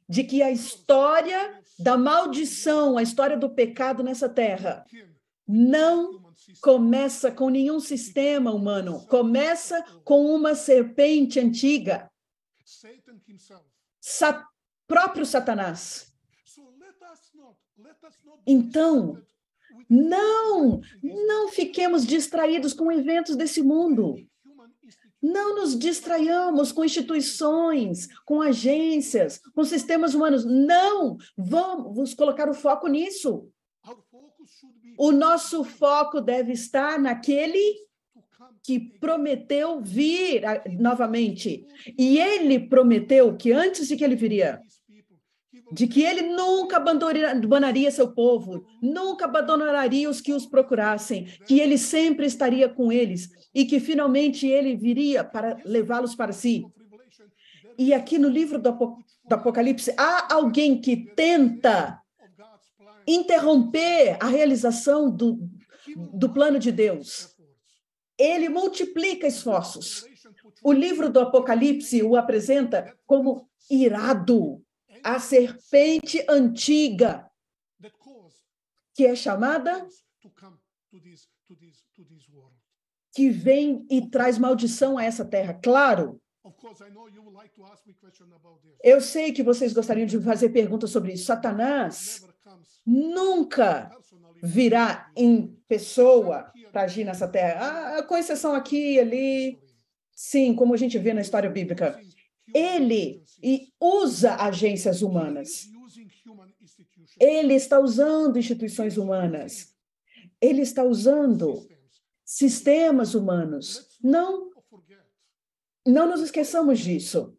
de que a história da maldição, a história do pecado nessa terra, não começa com nenhum sistema humano, começa com uma serpente antiga. Sa próprio Satanás. Então, não, não fiquemos distraídos com eventos desse mundo. Não nos distraiamos com instituições, com agências, com sistemas humanos. Não, vamos colocar o foco nisso. O nosso foco deve estar naquele que prometeu vir novamente. E ele prometeu que antes de que ele viria, de que ele nunca abandonaria seu povo, nunca abandonaria os que os procurassem, que ele sempre estaria com eles e que finalmente ele viria para levá-los para si. E aqui no livro do Apocalipse, há alguém que tenta interromper a realização do, do plano de Deus. Ele multiplica esforços. O livro do Apocalipse o apresenta como irado, a serpente antiga, que é chamada que vem e traz maldição a essa terra, claro. Eu sei que vocês gostariam de fazer perguntas sobre isso. Satanás nunca virá em pessoa para agir nessa terra, ah, com exceção aqui e ali. Sim, como a gente vê na história bíblica. Ele usa agências humanas. Ele está usando instituições humanas. Ele está usando sistemas humanos. Não, não nos esqueçamos disso.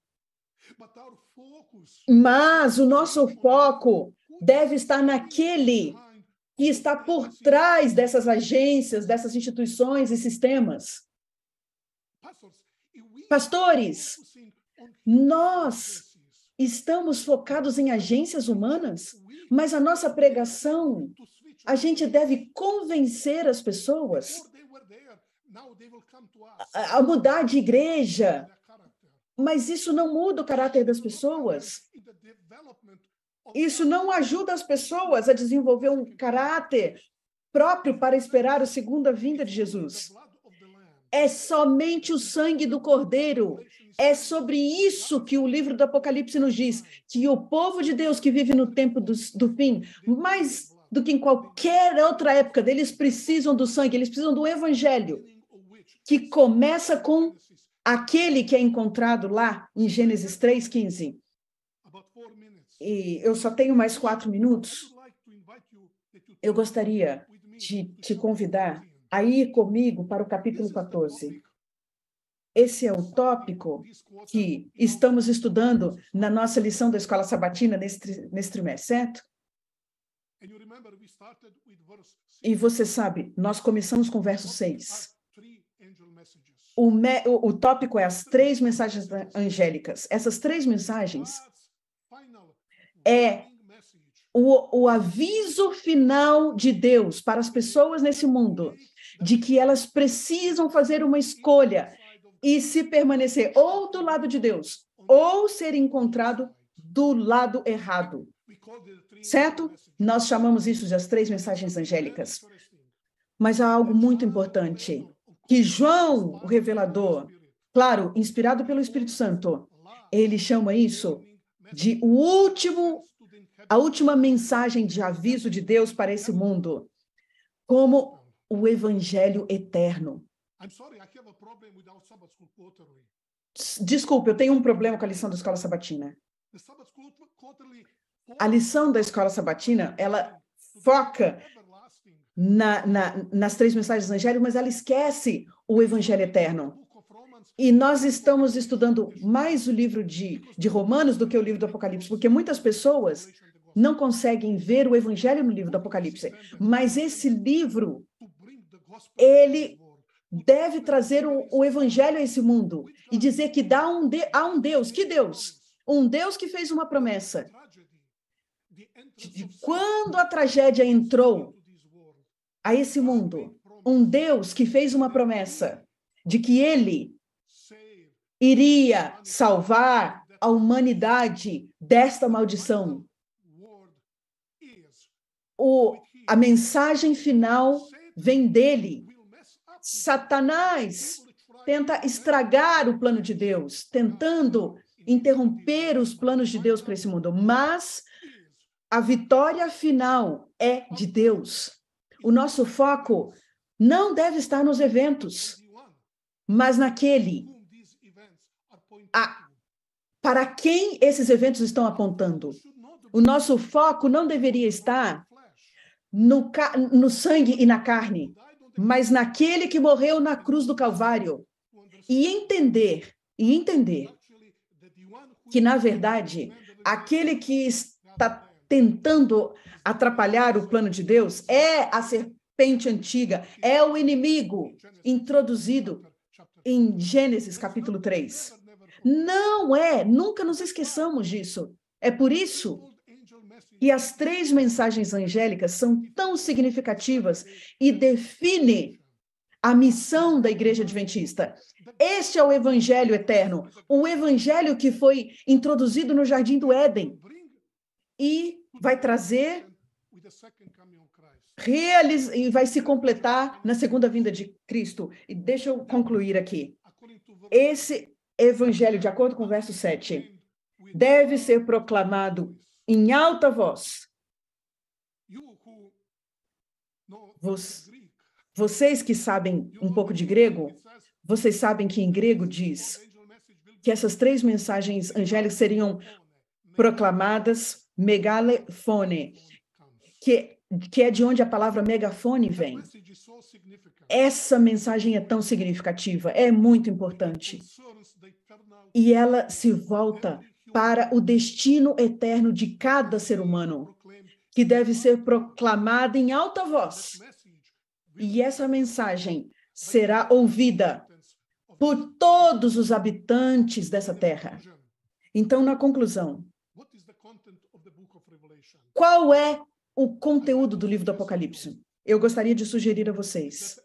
Mas o nosso foco deve estar naquele que está por trás dessas agências, dessas instituições e sistemas. Pastores, nós estamos focados em agências humanas, mas a nossa pregação, a gente deve convencer as pessoas a mudar de igreja, mas isso não muda o caráter das pessoas. Isso não ajuda as pessoas a desenvolver um caráter próprio para esperar a segunda vinda de Jesus. É somente o sangue do Cordeiro. É sobre isso que o livro do Apocalipse nos diz: que o povo de Deus que vive no tempo do, do fim, mais do que em qualquer outra época, eles precisam do sangue, eles precisam do evangelho, que começa com aquele que é encontrado lá em Gênesis 3,15 e eu só tenho mais quatro minutos, eu gostaria de te convidar a ir comigo para o capítulo 14. Esse é o tópico que estamos estudando na nossa lição da Escola Sabatina neste trimestre, certo? E você sabe, nós começamos com o verso 6. O, me, o, o tópico é as três mensagens angélicas. Essas três mensagens é o, o aviso final de Deus para as pessoas nesse mundo de que elas precisam fazer uma escolha e se permanecer ou do lado de Deus ou ser encontrado do lado errado. Certo? Nós chamamos isso de as três mensagens angélicas. Mas há algo muito importante que João, o revelador, claro, inspirado pelo Espírito Santo, ele chama isso de o último a última mensagem de aviso de Deus para esse mundo, como o evangelho eterno. Desculpe, eu tenho um problema com a lição da escola sabatina. A lição da escola sabatina, ela foca na, na, nas três mensagens do evangelho, mas ela esquece o evangelho eterno. E nós estamos estudando mais o livro de, de Romanos do que o livro do Apocalipse, porque muitas pessoas não conseguem ver o evangelho no livro do Apocalipse, mas esse livro, ele deve trazer o, o evangelho a esse mundo e dizer que dá um de, há um Deus. Que Deus? Um Deus que fez uma promessa. De quando a tragédia entrou a esse mundo, um Deus que fez uma promessa de que ele iria salvar a humanidade desta maldição. O, a mensagem final vem dele. Satanás tenta estragar o plano de Deus, tentando interromper os planos de Deus para esse mundo, mas a vitória final é de Deus. O nosso foco não deve estar nos eventos, mas naquele a, para quem esses eventos estão apontando. O nosso foco não deveria estar no, no sangue e na carne, mas naquele que morreu na cruz do Calvário. E entender, e entender que, na verdade, aquele que está tentando atrapalhar o plano de Deus é a serpente antiga, é o inimigo introduzido em Gênesis capítulo 3. Não é, nunca nos esqueçamos disso. É por isso que as três mensagens angélicas são tão significativas e define a missão da Igreja Adventista. Este é o Evangelho eterno, o Evangelho que foi introduzido no Jardim do Éden e vai trazer realiz... e vai se completar na segunda vinda de Cristo. E deixa eu concluir aqui. Esse evangelho, de acordo com o verso 7, deve ser proclamado em alta voz. Vocês que sabem um pouco de grego, vocês sabem que em grego diz que essas três mensagens angélicas seriam proclamadas megalefone, que que é de onde a palavra megafone vem. Essa mensagem é tão significativa, é muito importante. E ela se volta para o destino eterno de cada ser humano, que deve ser proclamada em alta voz. E essa mensagem será ouvida por todos os habitantes dessa terra. Então, na conclusão, qual é o conteúdo do livro do Apocalipse, eu gostaria de sugerir a vocês.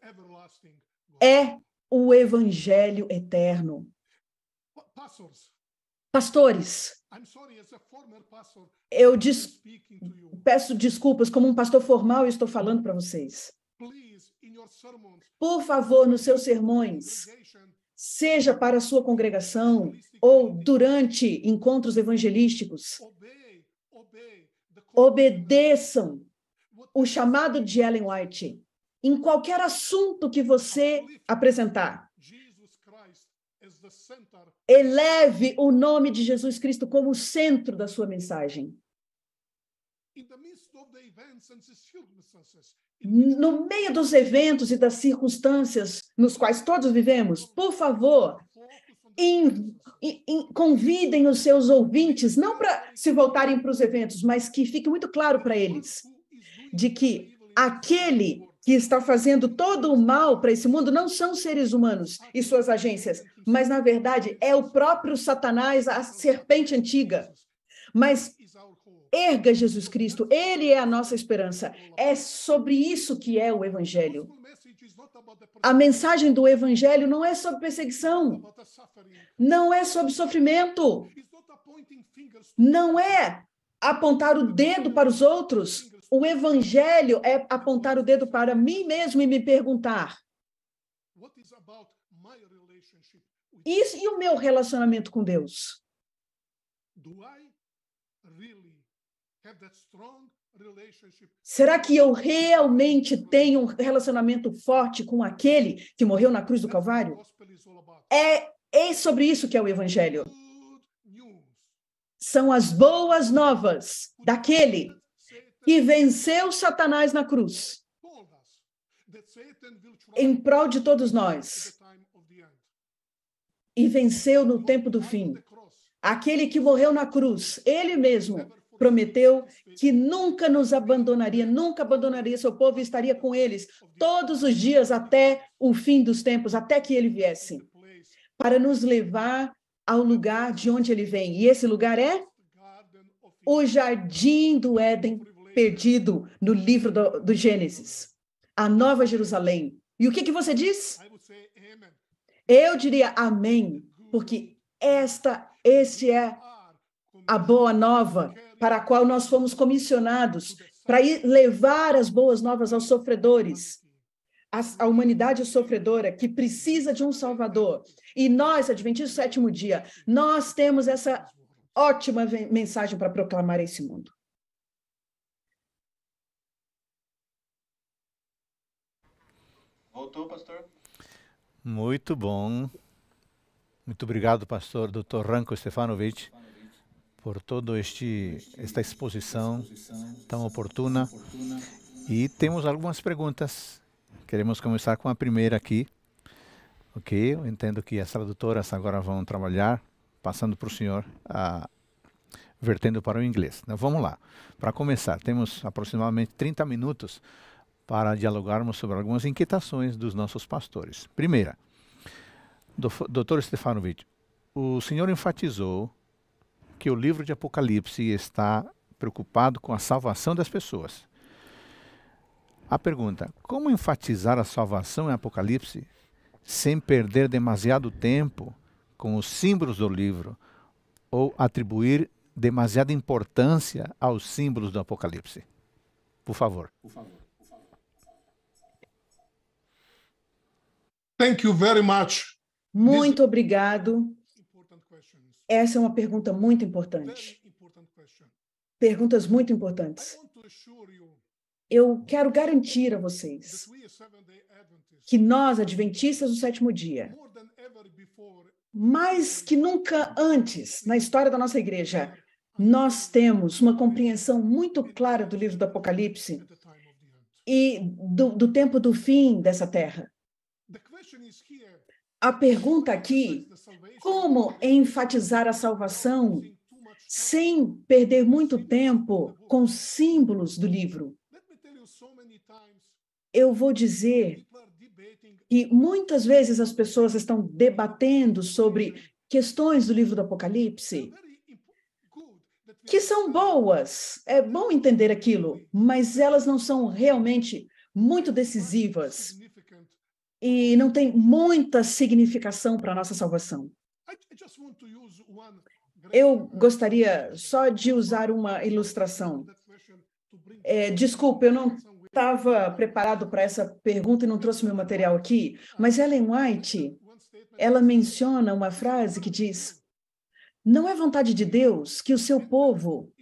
É o evangelho eterno. Pastores, eu des... peço desculpas, como um pastor formal, eu estou falando para vocês. Por favor, nos seus sermões, seja para a sua congregação ou durante encontros evangelísticos, Obedeçam o chamado de Ellen White em qualquer assunto que você apresentar. Eleve o nome de Jesus Cristo como centro da sua mensagem. No meio dos eventos e das circunstâncias nos quais todos vivemos, por favor, In, in, convidem os seus ouvintes, não para se voltarem para os eventos, mas que fique muito claro para eles de que aquele que está fazendo todo o mal para esse mundo não são seres humanos e suas agências, mas na verdade é o próprio Satanás, a serpente antiga. Mas erga Jesus Cristo, ele é a nossa esperança. É sobre isso que é o evangelho. A mensagem do evangelho não é sobre perseguição, não é sobre sofrimento, não é apontar o dedo para os outros. O evangelho é apontar o dedo para mim mesmo e me perguntar: isso e o meu relacionamento com Deus? Do I really have that strong Será que eu realmente tenho um relacionamento forte com aquele que morreu na cruz do Calvário? É, é sobre isso que é o Evangelho. São as boas novas daquele que venceu Satanás na cruz, em prol de todos nós, e venceu no tempo do fim. Aquele que morreu na cruz, ele mesmo, prometeu que nunca nos abandonaria, nunca abandonaria seu povo e estaria com eles todos os dias até o fim dos tempos, até que ele viesse, para nos levar ao lugar de onde ele vem. E esse lugar é o jardim do Éden perdido no livro do, do Gênesis, a Nova Jerusalém. E o que, que você diz? Eu diria amém, porque esta, este é a boa nova para a qual nós fomos comissionados para levar as boas novas aos sofredores, à humanidade sofredora que precisa de um Salvador. E nós, Adventistas do Sétimo Dia, nós temos essa ótima mensagem para proclamar a esse mundo. Voltou, pastor? Muito bom. Muito obrigado, pastor Dr. Ranko Stefanovic por toda esta exposição tão oportuna. E temos algumas perguntas. Queremos começar com a primeira aqui. Ok, eu entendo que as tradutoras agora vão trabalhar, passando para o senhor, a, vertendo para o inglês. Então vamos lá. Para começar, temos aproximadamente 30 minutos para dialogarmos sobre algumas inquietações dos nossos pastores. Primeira, doutor Stefanovic, o senhor enfatizou que o livro de Apocalipse está preocupado com a salvação das pessoas. A pergunta: como enfatizar a salvação em Apocalipse sem perder demasiado tempo com os símbolos do livro ou atribuir demasiada importância aos símbolos do Apocalipse? Por favor. Thank you very much. Muito obrigado. Essa é uma pergunta muito importante. Perguntas muito importantes. Eu quero garantir a vocês que nós, adventistas do sétimo dia, mais que nunca antes na história da nossa igreja, nós temos uma compreensão muito clara do livro do Apocalipse e do, do tempo do fim dessa terra a pergunta aqui, como enfatizar a salvação sem perder muito tempo com símbolos do livro? Eu vou dizer que muitas vezes as pessoas estão debatendo sobre questões do livro do Apocalipse que são boas, é bom entender aquilo, mas elas não são realmente muito decisivas e não tem muita significação para a nossa salvação. Eu gostaria só de usar uma ilustração. É, eu não estava preparado para essa pergunta e não trouxe meu material aqui, ah, mas Ellen White, ela menciona uma frase que diz: Não é vontade de Deus que o seu povo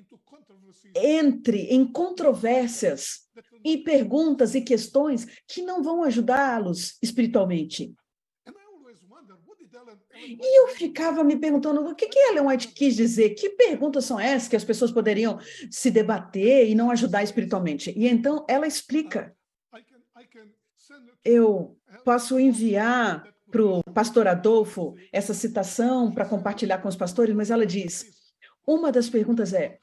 entre em controvérsias e perguntas e questões que não vão ajudá-los espiritualmente. É é e eu ficava me perguntando o que, que Ellen White quis dizer, que perguntas são essas que as pessoas poderiam se debater e não ajudar espiritualmente. E então ela explica. Eu posso enviar para o pastor Adolfo essa citação para compartilhar com os pastores, mas ela diz: uma das perguntas é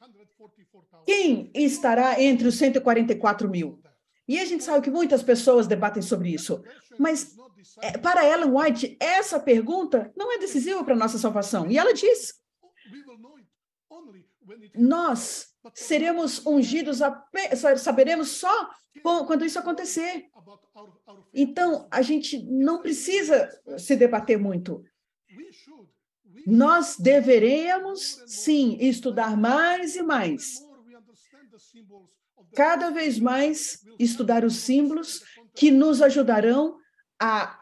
quem estará entre os 144 mil? E a gente sabe que muitas pessoas debatem sobre isso, mas é, para Ellen White, essa pergunta não é decisiva para a nossa salvação. E ela diz: Nós seremos ungidos, a, saberemos só quando isso acontecer. Então, a gente não precisa se debater muito. Nós deveremos, sim, estudar mais e mais cada vez mais estudar os símbolos que nos ajudarão a,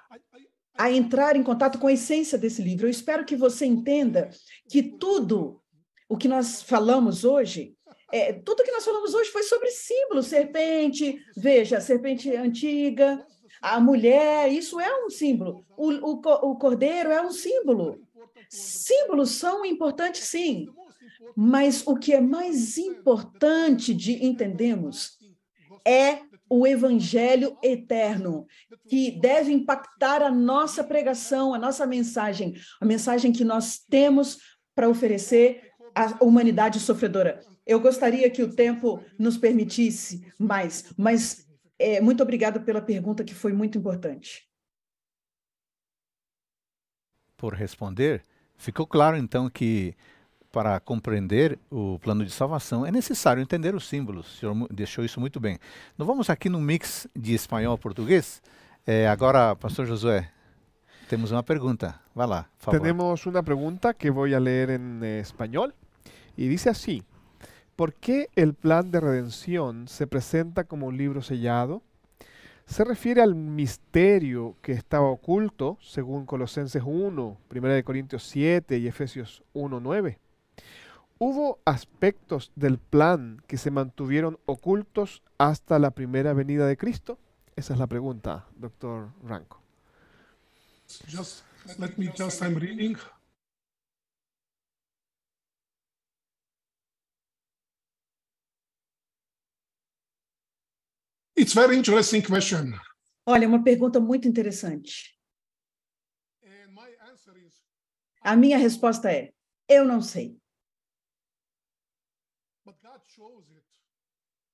a entrar em contato com a essência desse livro. Eu espero que você entenda que tudo o que nós falamos hoje é, tudo que nós falamos hoje foi sobre símbolos, serpente, veja, serpente antiga, a mulher, isso é um símbolo, o, o, o cordeiro é um símbolo. Símbolos são importantes, sim. Mas o que é mais importante de entendermos é o evangelho eterno, que deve impactar a nossa pregação, a nossa mensagem, a mensagem que nós temos para oferecer à humanidade sofredora. Eu gostaria que o tempo nos permitisse mais, mas é, muito obrigada pela pergunta que foi muito importante. Por responder, ficou claro então que para compreender o plano de salvação, é necessário entender os símbolos. O senhor deixou isso muito bem. Não vamos aqui num mix de espanhol português. É, agora, pastor Josué, temos uma pergunta. Vá lá, por favor. Temos uma pergunta que vou ler em eh, espanhol. E diz assim: ¿Por que o plano de redenção se apresenta como um livro sellado? Se refiere al misterio que estaba oculto, según Colosenses 1, 1 Corintios 7 y Efesios 1, 9. Hubo aspectos del plan que se mantuvieron ocultos hasta la primera venida de Cristo. Esa es la pregunta, doctor Ranco. Just, let me just, I'm reading. It's very interesting question. Olha, uma pergunta muito A minha resposta é: eu não sei.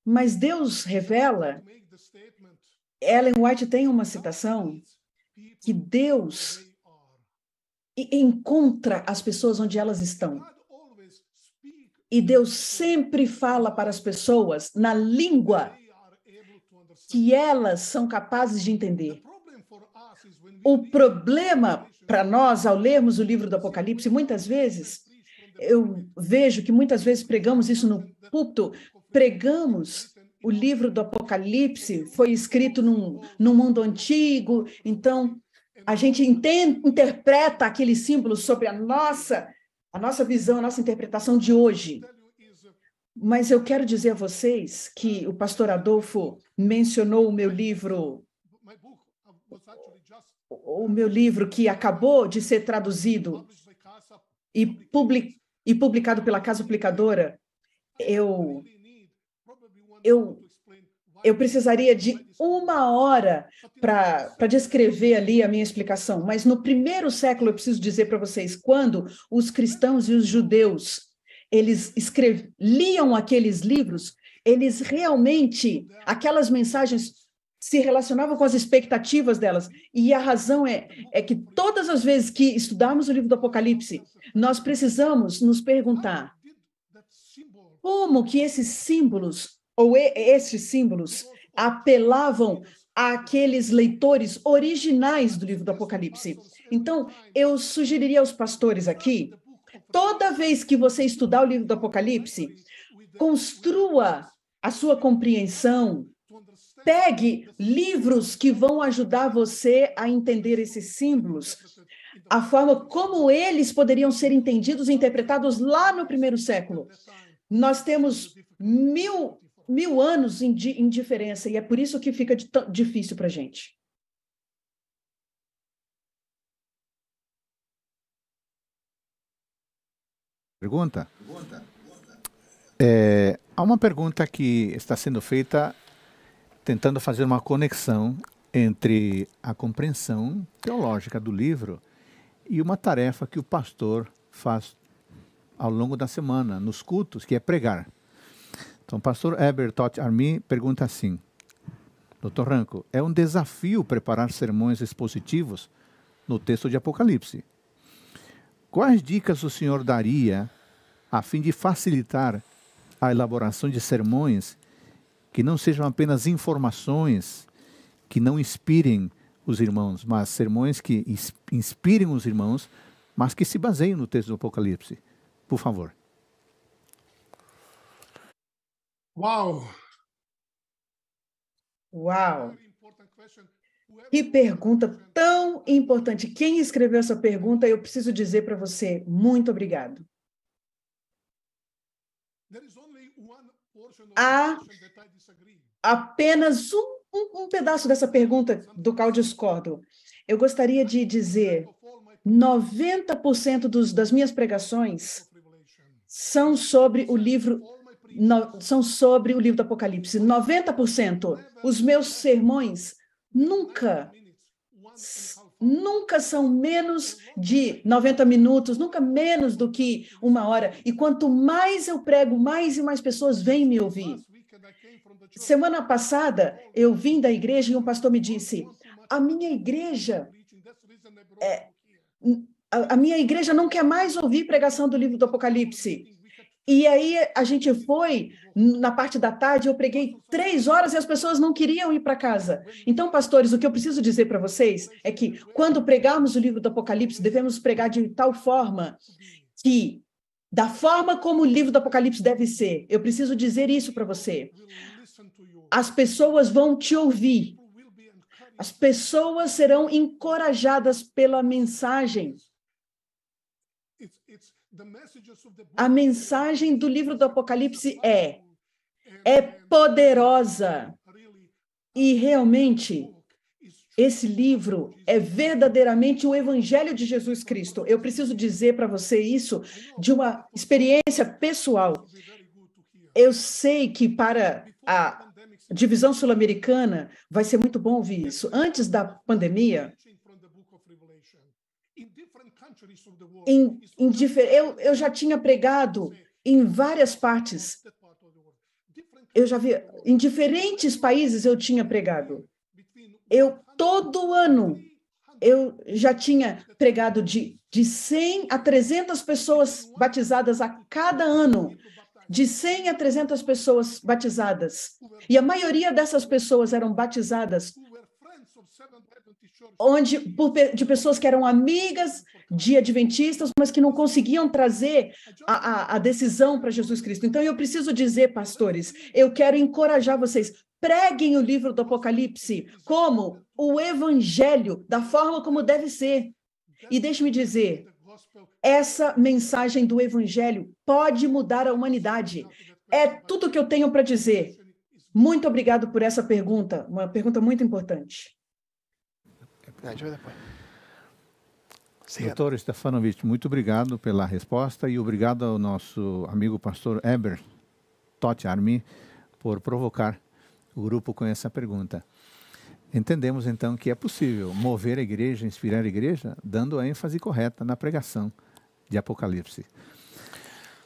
Mas Deus revela. Ellen White tem uma citação que Deus encontra as pessoas onde elas estão. E Deus sempre fala para as pessoas na língua que elas são capazes de entender. O problema para nós, ao lermos o livro do Apocalipse, muitas vezes, eu vejo que muitas vezes pregamos isso no púlpito, pregamos o livro do Apocalipse, foi escrito num, num mundo antigo, então a gente entende, interpreta aquele símbolo sobre a nossa, a nossa visão, a nossa interpretação de hoje. Mas eu quero dizer a vocês que o pastor Adolfo mencionou o meu livro, o meu livro que acabou de ser traduzido e publicado e publicado pela Casa Publicadora, eu, eu, eu precisaria de uma hora para descrever ali a minha explicação, mas no primeiro século eu preciso dizer para vocês quando os cristãos e os judeus eles escreviam liam aqueles livros, eles realmente aquelas mensagens se relacionavam com as expectativas delas. E a razão é, é que todas as vezes que estudarmos o livro do Apocalipse, nós precisamos nos perguntar como que esses símbolos, ou estes símbolos, apelavam àqueles leitores originais do livro do Apocalipse. Então, eu sugeriria aos pastores aqui, toda vez que você estudar o livro do Apocalipse, construa a sua compreensão Pegue livros que vão ajudar você a entender esses símbolos, a forma como eles poderiam ser entendidos e interpretados lá no primeiro século. Nós temos mil, mil anos em, di, em diferença, e é por isso que fica de, difícil para a gente. Pergunta? pergunta. É, há uma pergunta que está sendo feita tentando fazer uma conexão entre a compreensão teológica do livro e uma tarefa que o pastor faz ao longo da semana, nos cultos, que é pregar. Então, o pastor Eber Totti Armi pergunta assim, Dr. Ranco, é um desafio preparar sermões expositivos no texto de Apocalipse. Quais dicas o senhor daria a fim de facilitar a elaboração de sermões que não sejam apenas informações que não inspirem os irmãos, mas sermões que inspirem os irmãos, mas que se baseiem no texto do Apocalipse. Por favor. Uau! Uau! Que pergunta tão importante. Quem escreveu essa pergunta, eu preciso dizer para você, muito obrigado. há apenas um, um, um pedaço dessa pergunta do qual discordo. Eu gostaria de dizer: 90% dos, das minhas pregações são sobre o livro no, são sobre o livro do Apocalipse. 90%. Os meus sermões nunca nunca são menos de 90 minutos, nunca menos do que uma hora. E quanto mais eu prego, mais e mais pessoas vêm me ouvir. Semana passada, eu vim da igreja e um pastor me disse: a minha igreja. É, a, a minha igreja não quer mais ouvir pregação do livro do Apocalipse. E aí a gente foi na parte da tarde, eu preguei três horas e as pessoas não queriam ir para casa. Então, pastores, o que eu preciso dizer para vocês é que quando pregarmos o livro do Apocalipse, devemos pregar de tal forma que, da forma como o livro do Apocalipse deve ser, eu preciso dizer isso para você. As pessoas vão te ouvir. As pessoas serão encorajadas pela mensagem a mensagem do livro do Apocalipse é, é é poderosa e realmente esse livro é verdadeiramente o Evangelho de Jesus Cristo. Eu preciso dizer para você isso de uma experiência pessoal. Eu sei que para a divisão sul-americana vai ser muito bom ouvir isso. Antes da pandemia, em, em difer... eu, eu já tinha pregado em várias partes. Eu já vi em diferentes países eu tinha pregado. Eu todo ano eu já tinha pregado de, de 100 a 300 pessoas batizadas a cada ano. De 100 a 300 pessoas batizadas. E a maioria dessas pessoas eram batizadas onde por, de pessoas que eram amigas de adventistas, mas que não conseguiam trazer a, a, a decisão para Jesus Cristo. Então, eu preciso dizer, pastores, eu quero encorajar vocês. Preguem o livro do Apocalipse como o evangelho, da forma como deve ser. E deixe-me dizer, essa mensagem do evangelho pode mudar a humanidade. É tudo que eu tenho para dizer. Muito obrigado por essa pergunta, uma pergunta muito importante. A gente vê depois. Doutor Stefanovic, muito obrigado pela resposta e obrigado ao nosso amigo pastor Eber Totti Armi por provocar o grupo com essa pergunta. Entendemos então que é possível mover a igreja, inspirar a igreja, dando a ênfase correta na pregação de Apocalipse.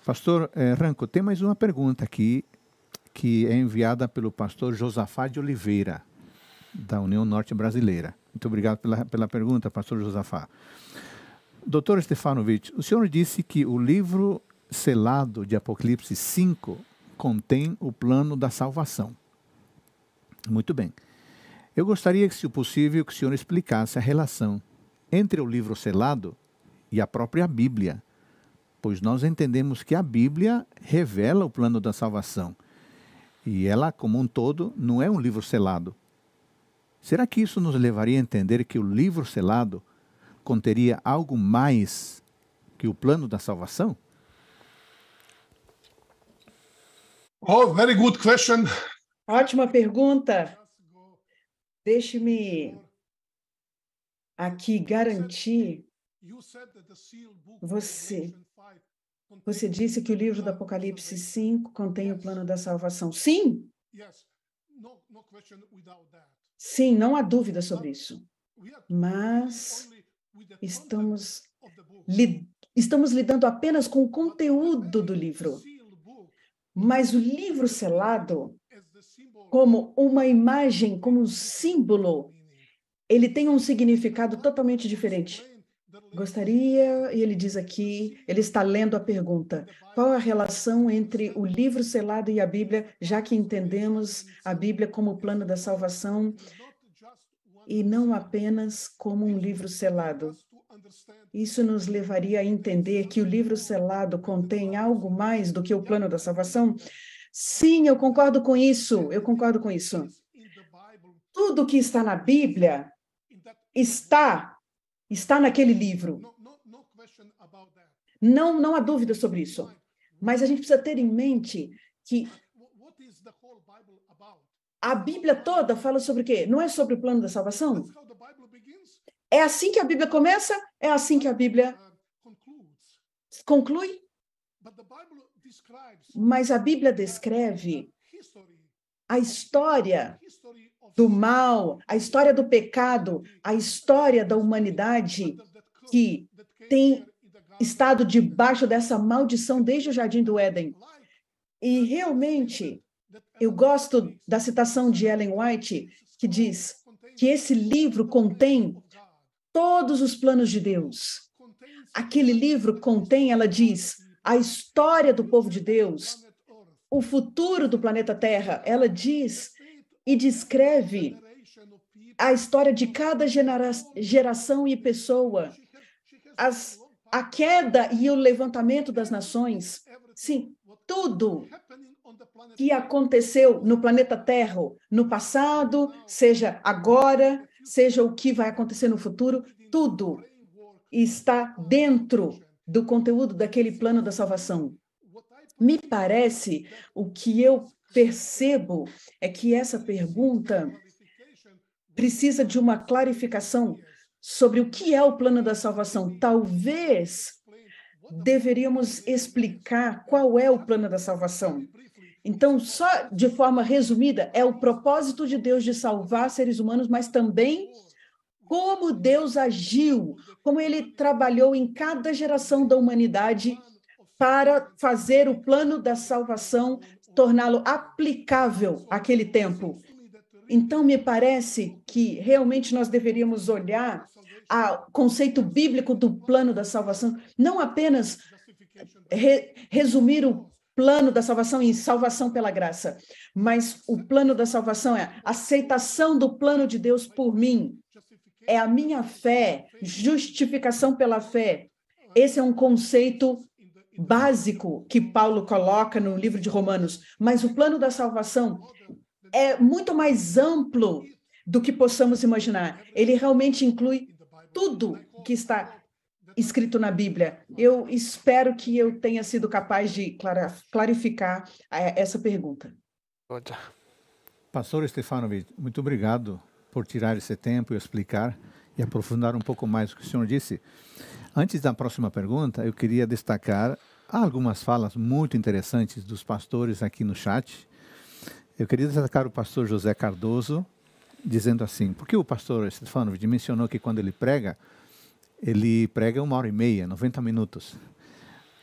Pastor eh, Ranco, tem mais uma pergunta aqui que é enviada pelo pastor Josafá de Oliveira, da União Norte Brasileira. Muito obrigado pela, pela pergunta, pastor Josafá. Doutor Stefanovic, o senhor disse que o livro selado de Apocalipse 5 contém o plano da salvação. Muito bem. Eu gostaria que, se possível, que o senhor explicasse a relação entre o livro selado e a própria Bíblia, pois nós entendemos que a Bíblia revela o plano da salvação. E ela, como um todo, não é um livro selado, Será que isso nos levaria a entender que o livro selado conteria algo mais que o plano da salvação? Oh, very good question. Ótima pergunta. Deixe-me aqui garantir. Você, você disse que o livro do Apocalipse 5 contém o plano da salvação. Sim? Sim, não há dúvida sobre isso. Mas estamos, li, estamos lidando apenas com o conteúdo do livro. Mas o livro selado, como uma imagem, como um símbolo, ele tem um significado totalmente diferente. Gostaria, e ele diz aqui, ele está lendo a pergunta: qual a relação entre o livro selado e a Bíblia, já que entendemos a Bíblia como o plano da salvação e não apenas como um livro selado? Isso nos levaria a entender que o livro selado contém algo mais do que o plano da salvação? Sim, eu concordo com isso, eu concordo com isso. Tudo que está na Bíblia está Está naquele livro. Não, não há dúvida sobre isso. Mas a gente precisa ter em mente que a Bíblia toda fala sobre o quê? Não é sobre o plano da salvação? É assim que a Bíblia começa, é assim que a Bíblia uh, conclui. Mas a Bíblia descreve a história do mal, a história do pecado, a história da humanidade que tem estado debaixo dessa maldição desde o Jardim do Éden. E realmente, eu gosto da citação de Ellen White, que diz que esse livro contém todos os planos de Deus. Aquele livro contém, ela diz, a história do povo de Deus, o futuro do planeta Terra. Ela diz e descreve a história de cada genera geração e pessoa, as, a queda e o levantamento das nações. Sim, tudo que aconteceu no planeta Terra no passado, seja agora, seja o que vai acontecer no futuro, tudo está dentro do conteúdo daquele plano da salvação. Me parece o que eu percebo é que essa pergunta precisa de uma clarificação sobre o que é o plano da salvação. Talvez deveríamos explicar qual é o plano da salvação. Então, só de forma resumida, é o propósito de Deus de salvar seres humanos, mas também como Deus agiu, como ele trabalhou em cada geração da humanidade para fazer o plano da salvação torná-lo aplicável àquele tempo. Então, me parece que realmente nós deveríamos olhar ao conceito bíblico do plano da salvação, não apenas re resumir o plano da salvação em salvação pela graça, mas o plano da salvação é a aceitação do plano de Deus por mim. É a minha fé, justificação pela fé. Esse é um conceito básico que Paulo coloca no livro de Romanos, mas o plano da salvação é muito mais amplo do que possamos imaginar. Ele realmente inclui tudo que está escrito na Bíblia. Eu espero que eu tenha sido capaz de clarificar eh, essa pergunta. Pastor Stefanovic, muito obrigado por tirar esse tempo e explicar e aprofundar um pouco mais o que o senhor disse. Antes da próxima pergunta, eu queria destacar algumas falas muito interessantes dos pastores aqui no chat. Eu queria destacar o pastor José Cardoso, dizendo assim: porque o pastor Stefano mencionou que quando ele prega, ele prega uma hora e meia, 90 minutos.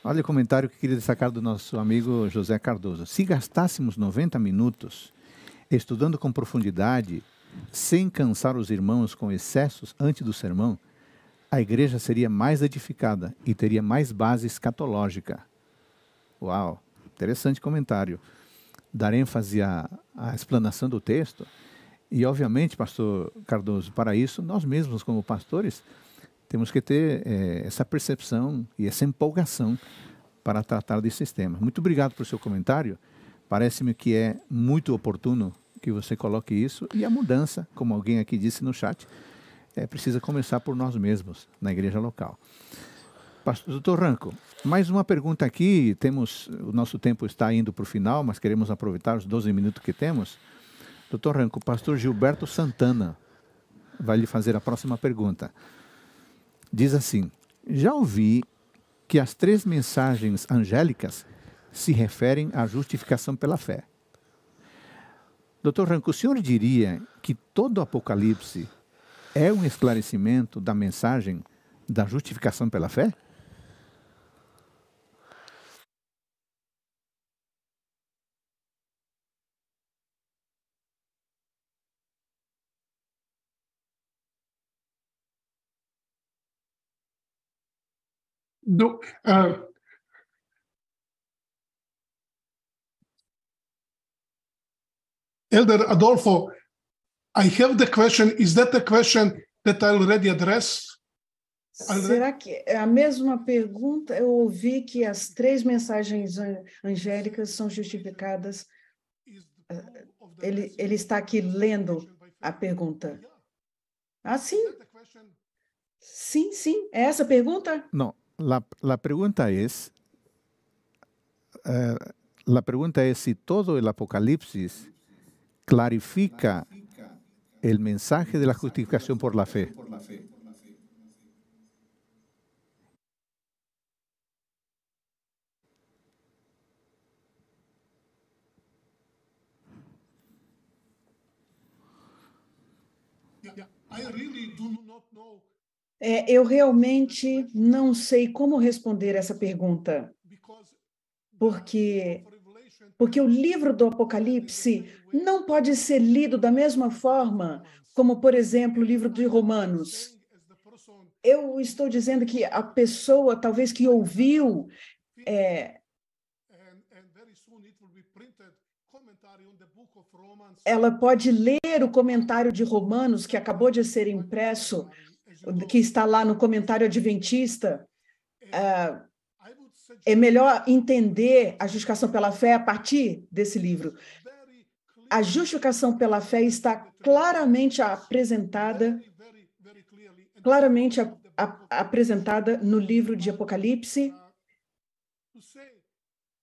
Olha o comentário que queria destacar do nosso amigo José Cardoso. Se gastássemos 90 minutos estudando com profundidade, sem cansar os irmãos com excessos antes do sermão, a igreja seria mais edificada e teria mais base escatológica. Uau, interessante comentário. Dar ênfase à, à explanação do texto. E, obviamente, pastor Cardoso, para isso, nós mesmos, como pastores, temos que ter é, essa percepção e essa empolgação para tratar desses temas. Muito obrigado pelo seu comentário. Parece-me que é muito oportuno que você coloque isso e a mudança, como alguém aqui disse no chat, é, precisa começar por nós mesmos, na igreja local. Pastor, doutor Ranco, mais uma pergunta aqui. Temos O nosso tempo está indo para o final, mas queremos aproveitar os 12 minutos que temos. Doutor Ranco, pastor Gilberto Santana vai lhe fazer a próxima pergunta. Diz assim: Já ouvi que as três mensagens angélicas se referem à justificação pela fé. Doutor Ranco, o senhor diria que todo o Apocalipse é um esclarecimento da mensagem da justificação pela fé? Do, uh, Elder Adolfo, I have the question. Is that a question that I already addressed? Será que é a mesma pergunta? Eu ouvi que as três mensagens angélicas são justificadas. Ah, ele, ele está aqui lendo a pergunta. Ah, sim. Sim, sim. É essa a pergunta? Não. La, la pergunta é. Uh, la pregunta es eh, todo o Apocalipse clarifica el mensaje de la justificación por la fe. É, eu realmente não sei como responder essa pergunta, porque porque o livro do Apocalipse não pode ser lido da mesma forma como, por exemplo, o livro de Romanos. Eu estou dizendo que a pessoa, talvez que ouviu, é, ela pode ler o comentário de Romanos que acabou de ser impresso, que está lá no comentário adventista. Uh, é melhor entender a justificação pela fé a partir desse livro. A justificação pela fé está claramente apresentada claramente a, a, apresentada no livro de Apocalipse,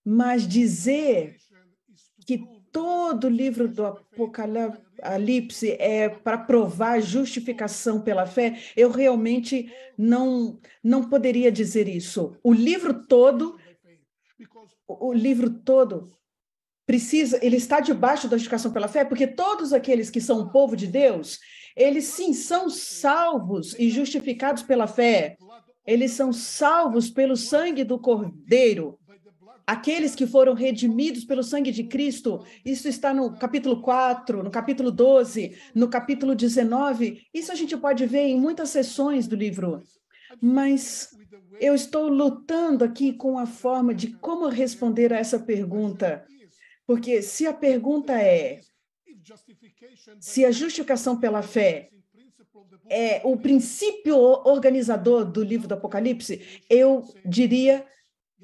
mas dizer que todo o livro do Apocalipse é para provar justificação pela fé, eu realmente não, não poderia dizer isso. O livro todo, o livro todo precisa, ele está debaixo da justificação pela fé, porque todos aqueles que são o povo de Deus, eles sim são salvos e justificados pela fé. Eles são salvos pelo sangue do Cordeiro aqueles que foram redimidos pelo sangue de Cristo, isso está no capítulo 4, no capítulo 12, no capítulo 19, isso a gente pode ver em muitas sessões do livro. Mas eu estou lutando aqui com a forma de como responder a essa pergunta. Porque se a pergunta é se a justificação pela fé é o princípio organizador do livro do Apocalipse, eu diria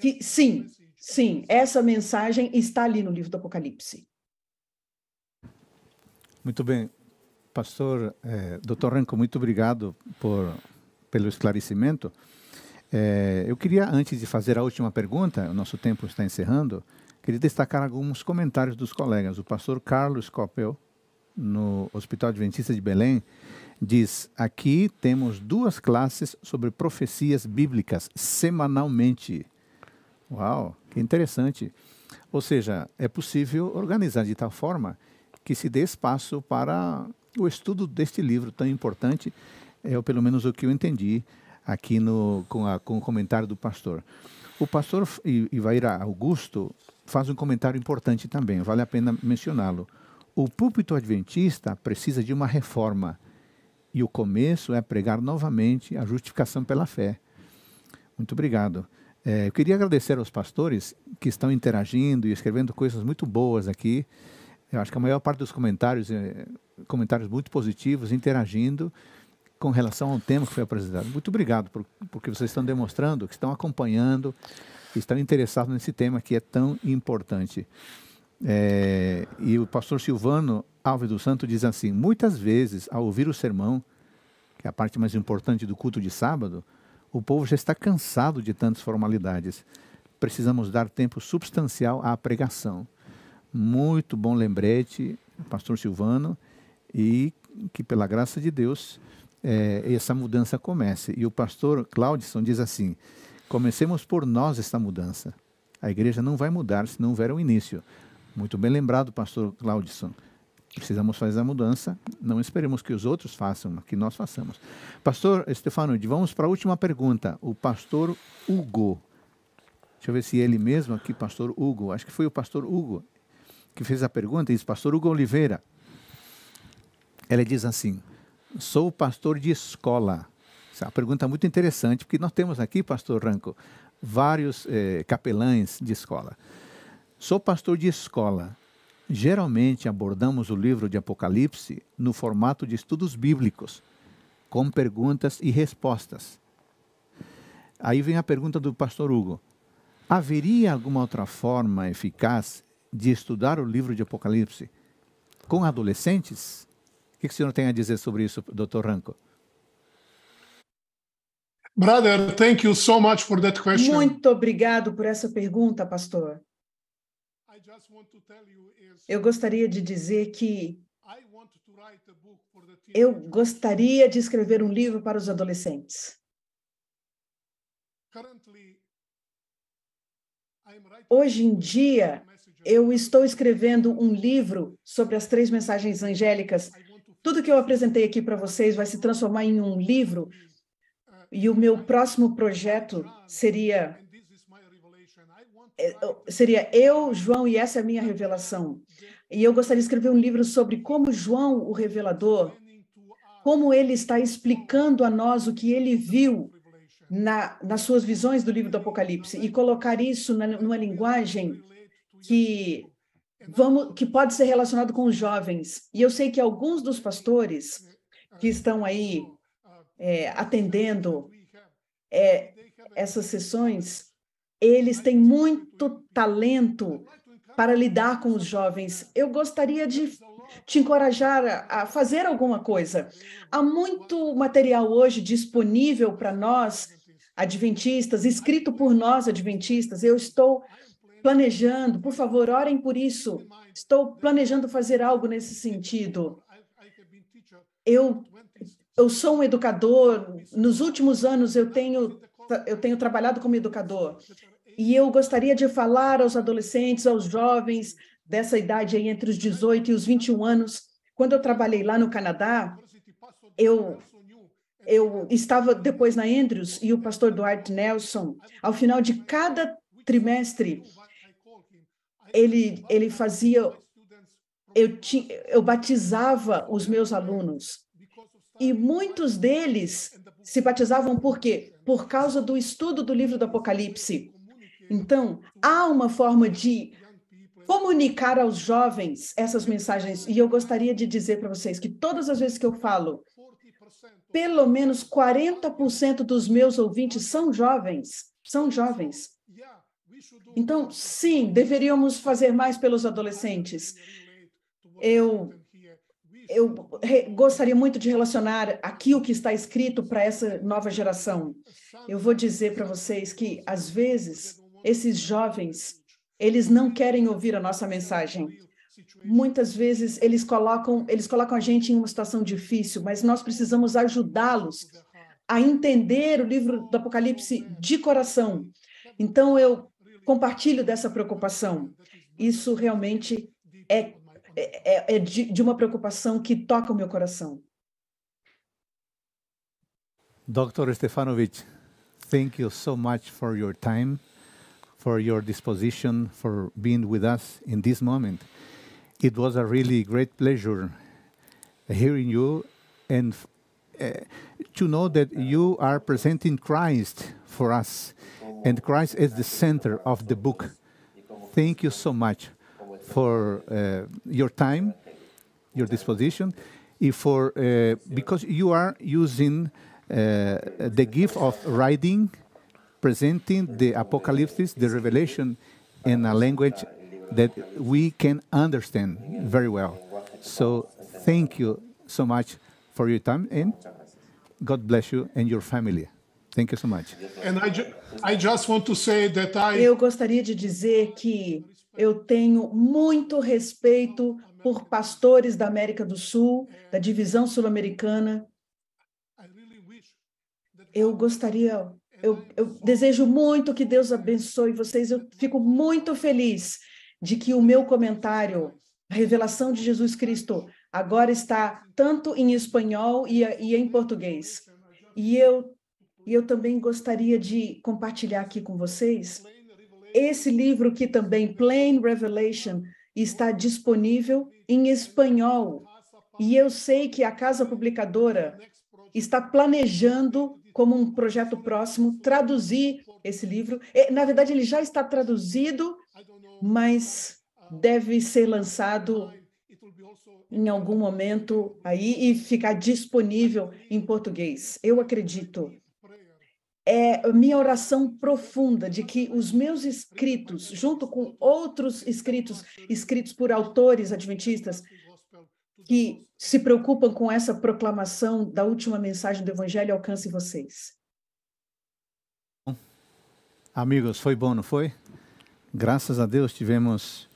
que sim, Sim, essa mensagem está ali no livro do Apocalipse. Muito bem. Pastor, Dr. Eh, doutor muito obrigado por, pelo esclarecimento. Eh, eu queria, antes de fazer a última pergunta, o nosso tempo está encerrando, queria destacar alguns comentários dos colegas. O pastor Carlos Coppel, no Hospital Adventista de Belém, diz: Aqui temos duas classes sobre profecias bíblicas semanalmente. Uau, que interessante. Ou seja, é possível organizar de tal forma que se dê espaço para o estudo deste livro tão importante, é pelo menos o que eu entendi aqui no, com, a, com o comentário do pastor. O pastor Ivaira Augusto faz um comentário importante também, vale a pena mencioná-lo. O púlpito adventista precisa de uma reforma, e o começo é pregar novamente a justificação pela fé. Muito obrigado. É, eu queria agradecer aos pastores que estão interagindo e escrevendo coisas muito boas aqui. Eu acho que a maior parte dos comentários, é, comentários muito positivos, interagindo com relação ao tema que foi apresentado. Muito obrigado por, porque vocês estão demonstrando, que estão acompanhando, que estão interessados nesse tema que é tão importante. É, e o pastor Silvano Alves do Santo diz assim: muitas vezes, ao ouvir o sermão, que é a parte mais importante do culto de sábado, o povo já está cansado de tantas formalidades. Precisamos dar tempo substancial à pregação. Muito bom lembrete, pastor Silvano, e que pela graça de Deus é, essa mudança comece. E o pastor Claudison diz assim: comecemos por nós esta mudança. A igreja não vai mudar se não houver um início. Muito bem lembrado, pastor Claudison. Precisamos fazer a mudança, não esperemos que os outros façam, que nós façamos. Pastor Stefano, vamos para a última pergunta. O pastor Hugo. Deixa eu ver se ele mesmo aqui, pastor Hugo. Acho que foi o pastor Hugo que fez a pergunta. Diz, pastor Hugo Oliveira. Ela diz assim: sou pastor de escola. Essa é uma pergunta muito interessante, porque nós temos aqui, pastor Ranco, vários eh, capelães de escola. Sou pastor de escola Geralmente abordamos o livro de Apocalipse no formato de estudos bíblicos, com perguntas e respostas. Aí vem a pergunta do pastor Hugo: haveria alguma outra forma eficaz de estudar o livro de Apocalipse com adolescentes? O que, o senhor tem a dizer sobre isso, doutor Ranco? Brother, thank you so much for that question. Muito obrigado por essa pergunta, pastor. Eu gostaria de dizer que eu gostaria de escrever um livro para os adolescentes. Hoje em dia, eu estou escrevendo um livro sobre as três mensagens angélicas. Tudo que eu apresentei aqui para vocês vai se transformar em um livro. Uh, e o meu próximo projeto seria é, seria eu, João, e essa é a minha revelação. E eu gostaria de escrever um livro sobre como João, o revelador, como ele está explicando a nós o que ele viu na, nas suas visões do livro do Apocalipse e colocar isso na, numa linguagem que vamos que pode ser relacionado com os jovens. E eu sei que alguns dos pastores que estão aí é, atendendo é, essas sessões eles têm muito talento para lidar com os jovens. Eu gostaria de te encorajar a fazer alguma coisa. Há muito material hoje disponível para nós, adventistas, escrito por nós, adventistas. Eu estou planejando, por favor, orem por isso. Estou planejando fazer algo nesse sentido. Eu, eu sou um educador. Nos últimos anos, eu tenho, eu tenho trabalhado como educador. E eu gostaria de falar aos adolescentes, aos jovens dessa idade aí entre os 18 e os 21 anos. Quando eu trabalhei lá no Canadá, eu eu estava depois na Andrews e o pastor Dwight Nelson, ao final de cada trimestre, ele ele fazia eu ti, eu batizava os meus alunos. E muitos deles se batizavam por quê? Por causa do estudo do livro do Apocalipse. Então, há uma forma de comunicar aos jovens essas mensagens. E eu gostaria de dizer para vocês que todas as vezes que eu falo, pelo menos 40% dos meus ouvintes são jovens, são jovens. Então, sim, deveríamos fazer mais pelos adolescentes. Eu eu gostaria muito de relacionar aqui o que está escrito para essa nova geração. Eu vou dizer para vocês que, às vezes, esses jovens, eles não querem ouvir a nossa mensagem. Muitas vezes eles colocam, eles colocam a gente em uma situação difícil, mas nós precisamos ajudá-los a entender o livro do Apocalipse de coração. Então eu compartilho dessa preocupação. Isso realmente é, é, é, é de, de uma preocupação que toca o meu coração. Dr. Stefanovic, thank you so much for your time. for your disposition, for being with us in this moment. It was a really great pleasure hearing you and uh, to know that you are presenting Christ for us, and Christ is the center of the book. Thank you so much for uh, your time, your disposition, if for uh, because you are using uh, the gift of writing presenting the apocalypse, the revelation, in a language that we can understand very well. So thank you so much for your time, and God bless you and your family. Thank you so much. And I, ju I just want to say that I... Eu gostaria de dizer que eu tenho muito respeito por pastores da América do Sul, da divisão sul-americana. Eu gostaria eu, eu desejo muito que Deus abençoe vocês. Eu fico muito feliz de que o meu comentário, a revelação de Jesus Cristo, agora está tanto em espanhol e, e em português. E eu, eu também gostaria de compartilhar aqui com vocês esse livro que também, Plain Revelation, está disponível em espanhol. E eu sei que a casa publicadora está planejando como um projeto próximo, traduzir esse livro. É, na verdade, ele já está traduzido, mas deve ser lançado em algum momento aí e ficar disponível em português. Eu acredito. É minha oração profunda de que os meus escritos, junto com outros escritos, escritos por autores adventistas, que se preocupam com essa proclamação da última mensagem do Evangelho alcance vocês. Amigos, foi bom, não foi? Graças a Deus tivemos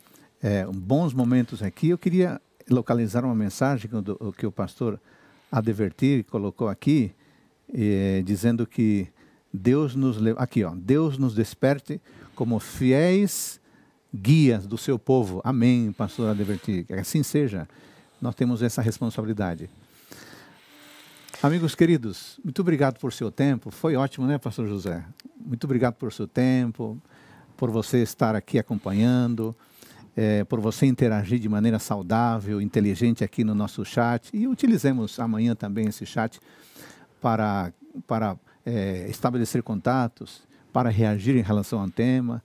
é, bons momentos aqui. Eu queria localizar uma mensagem que o pastor Advertir colocou aqui, é, dizendo que Deus nos aqui, ó, Deus nos desperte como fiéis guias do seu povo. Amém, pastor Advertir. Que assim seja. Nós temos essa responsabilidade. Amigos queridos, muito obrigado por seu tempo. Foi ótimo, né, Pastor José? Muito obrigado por seu tempo, por você estar aqui acompanhando, é, por você interagir de maneira saudável, inteligente aqui no nosso chat. E utilizemos amanhã também esse chat para, para é, estabelecer contatos, para reagir em relação ao tema.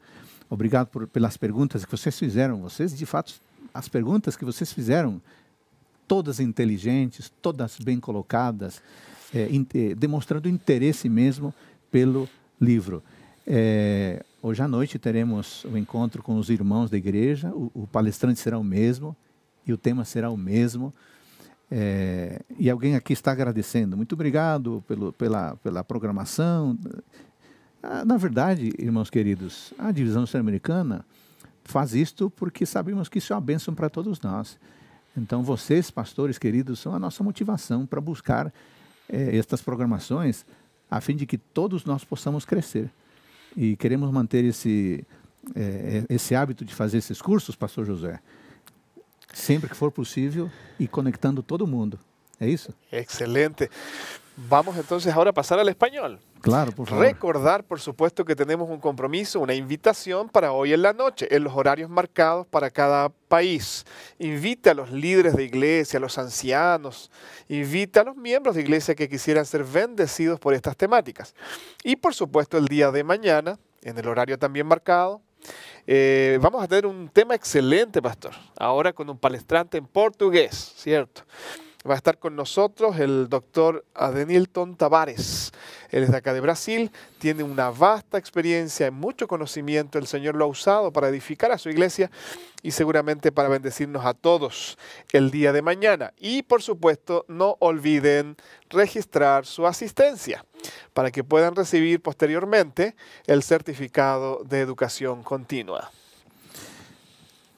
Obrigado por, pelas perguntas que vocês fizeram. Vocês, de fato, as perguntas que vocês fizeram todas inteligentes, todas bem colocadas, é, in, demonstrando interesse mesmo pelo livro. É, hoje à noite teremos o um encontro com os irmãos da igreja, o, o, palestrante será o mesmo e o tema será o mesmo. É, e alguém aqui está agradecendo. Muito obrigado pelo, pela, pela programação. Ah, na verdade, irmãos queridos, a divisão sul-americana faz isto porque sabemos que isso é uma bênção para todos nós. Então, vocês, pastores queridos, são a nossa motivação para buscar é, estas programações, a fim de que todos nós possamos crescer. E queremos manter esse, é, esse hábito de fazer esses cursos, Pastor José, sempre que for possível e conectando todo mundo. É isso? Excelente. Vamos entonces ahora a pasar al español. Claro, por favor. Recordar, por supuesto, que tenemos un compromiso, una invitación para hoy en la noche, en los horarios marcados para cada país. Invita a los líderes de iglesia, a los ancianos, invita a los miembros de iglesia que quisieran ser bendecidos por estas temáticas. Y, por supuesto, el día de mañana, en el horario también marcado, eh, vamos a tener un tema excelente, pastor. Ahora con un palestrante en portugués, ¿cierto? va a estar con nosotros el doctor Adenilton Tavares. Él es de acá de Brasil, tiene una vasta experiencia y mucho conocimiento. El Señor lo ha usado para edificar a su iglesia y seguramente para bendecirnos a todos el día de mañana. Y por supuesto, no olviden registrar su asistencia para que puedan recibir posteriormente el certificado de educación continua.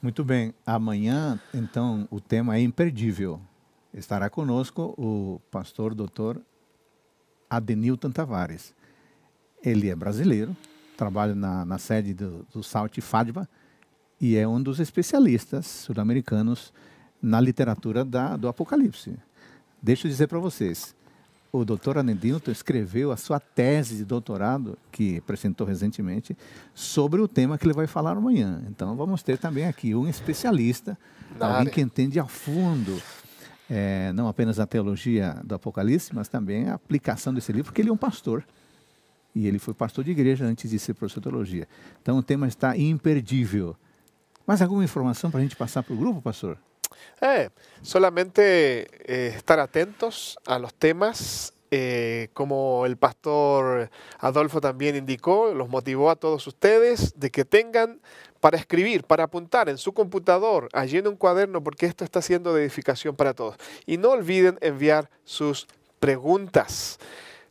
Muy bien, amanhã, entonces, o tema é imperdível. estará conosco o pastor doutor Adenilton Tavares. Ele é brasileiro, trabalha na, na sede do, do Salt Fadva e é um dos especialistas sul-americanos na literatura da, do Apocalipse. Deixa eu dizer para vocês, o doutor Adenilton escreveu a sua tese de doutorado, que apresentou recentemente, sobre o tema que ele vai falar amanhã. Então vamos ter também aqui um especialista, na alguém área. que entende a fundo é, não apenas a teologia do Apocalipse, mas também a aplicação desse livro, porque ele é um pastor. E ele foi pastor de igreja antes de ser professor de teologia. Então o tema está imperdível. Mais alguma informação para a gente passar para o grupo, pastor? É, solamente eh, estar atentos a los temas Eh, como el pastor Adolfo también indicó, los motivó a todos ustedes de que tengan para escribir, para apuntar en su computador, allí en un cuaderno, porque esto está siendo de edificación para todos. Y no olviden enviar sus preguntas.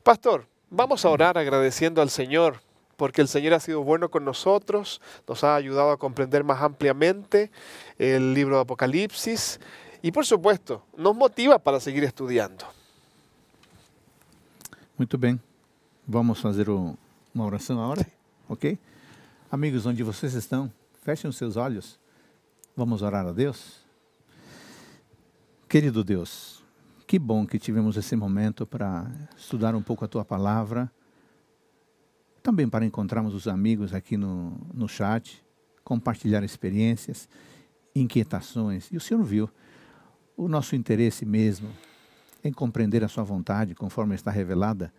Pastor, vamos a orar agradeciendo al Señor porque el Señor ha sido bueno con nosotros, nos ha ayudado a comprender más ampliamente el libro de Apocalipsis y por supuesto nos motiva para seguir estudiando. Muito bem. Vamos fazer o, uma oração agora Ok? Amigos, onde vocês estão, fechem os seus olhos. Vamos orar a Deus? Querido Deus, que bom que tivemos esse momento para estudar um pouco a tua palavra, também para encontrarmos os amigos aqui no, no chat, compartilhar experiências, inquietações. E o Senhor viu o nosso interesse mesmo em compreender a sua vontade conforme está revelada,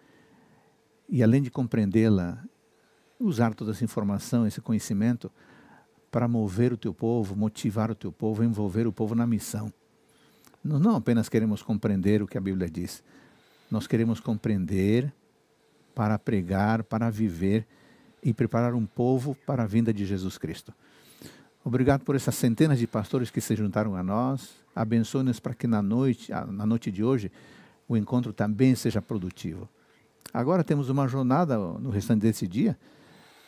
e além de compreendê-la, usar toda essa informação, esse conhecimento, para mover o teu povo, motivar o teu povo, envolver o povo na missão. Nós não apenas queremos compreender o que a Bíblia diz, nós queremos compreender para pregar, para viver e preparar um povo para a vinda de Jesus Cristo. Obrigado por essas centenas de pastores que se juntaram a nós, Abençoe-nos para que na noite, ah, na noite de hoje, o encontro também seja produtivo. Agora temos uma jornada no restante desse dia.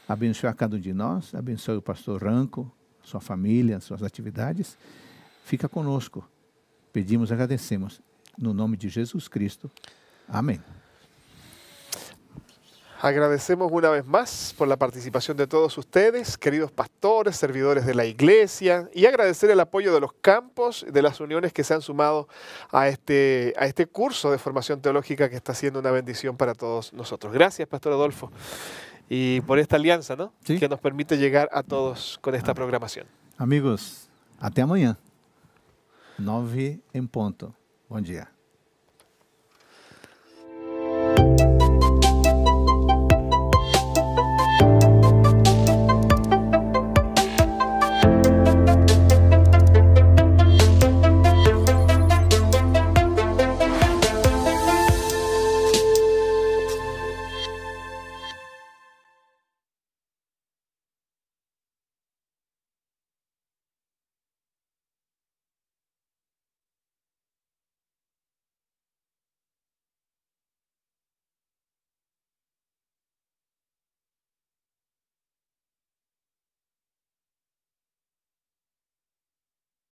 Abençoe a cada um de nós, abençoe o pastor Ranco, sua família, suas atividades. Fica conosco. Pedimos, agradecemos. No nome de Jesus Cristo. Amém. Agradecemos una vez más por la participación de todos ustedes, queridos pastores, servidores de la iglesia, y agradecer el apoyo de los campos, de las uniones que se han sumado a este, a este curso de formación teológica que está siendo una bendición para todos nosotros. Gracias, Pastor Adolfo, y por esta alianza ¿no? que nos permite llegar a todos con esta programación. Amigos, hasta mañana. 9 en em punto. Buen día.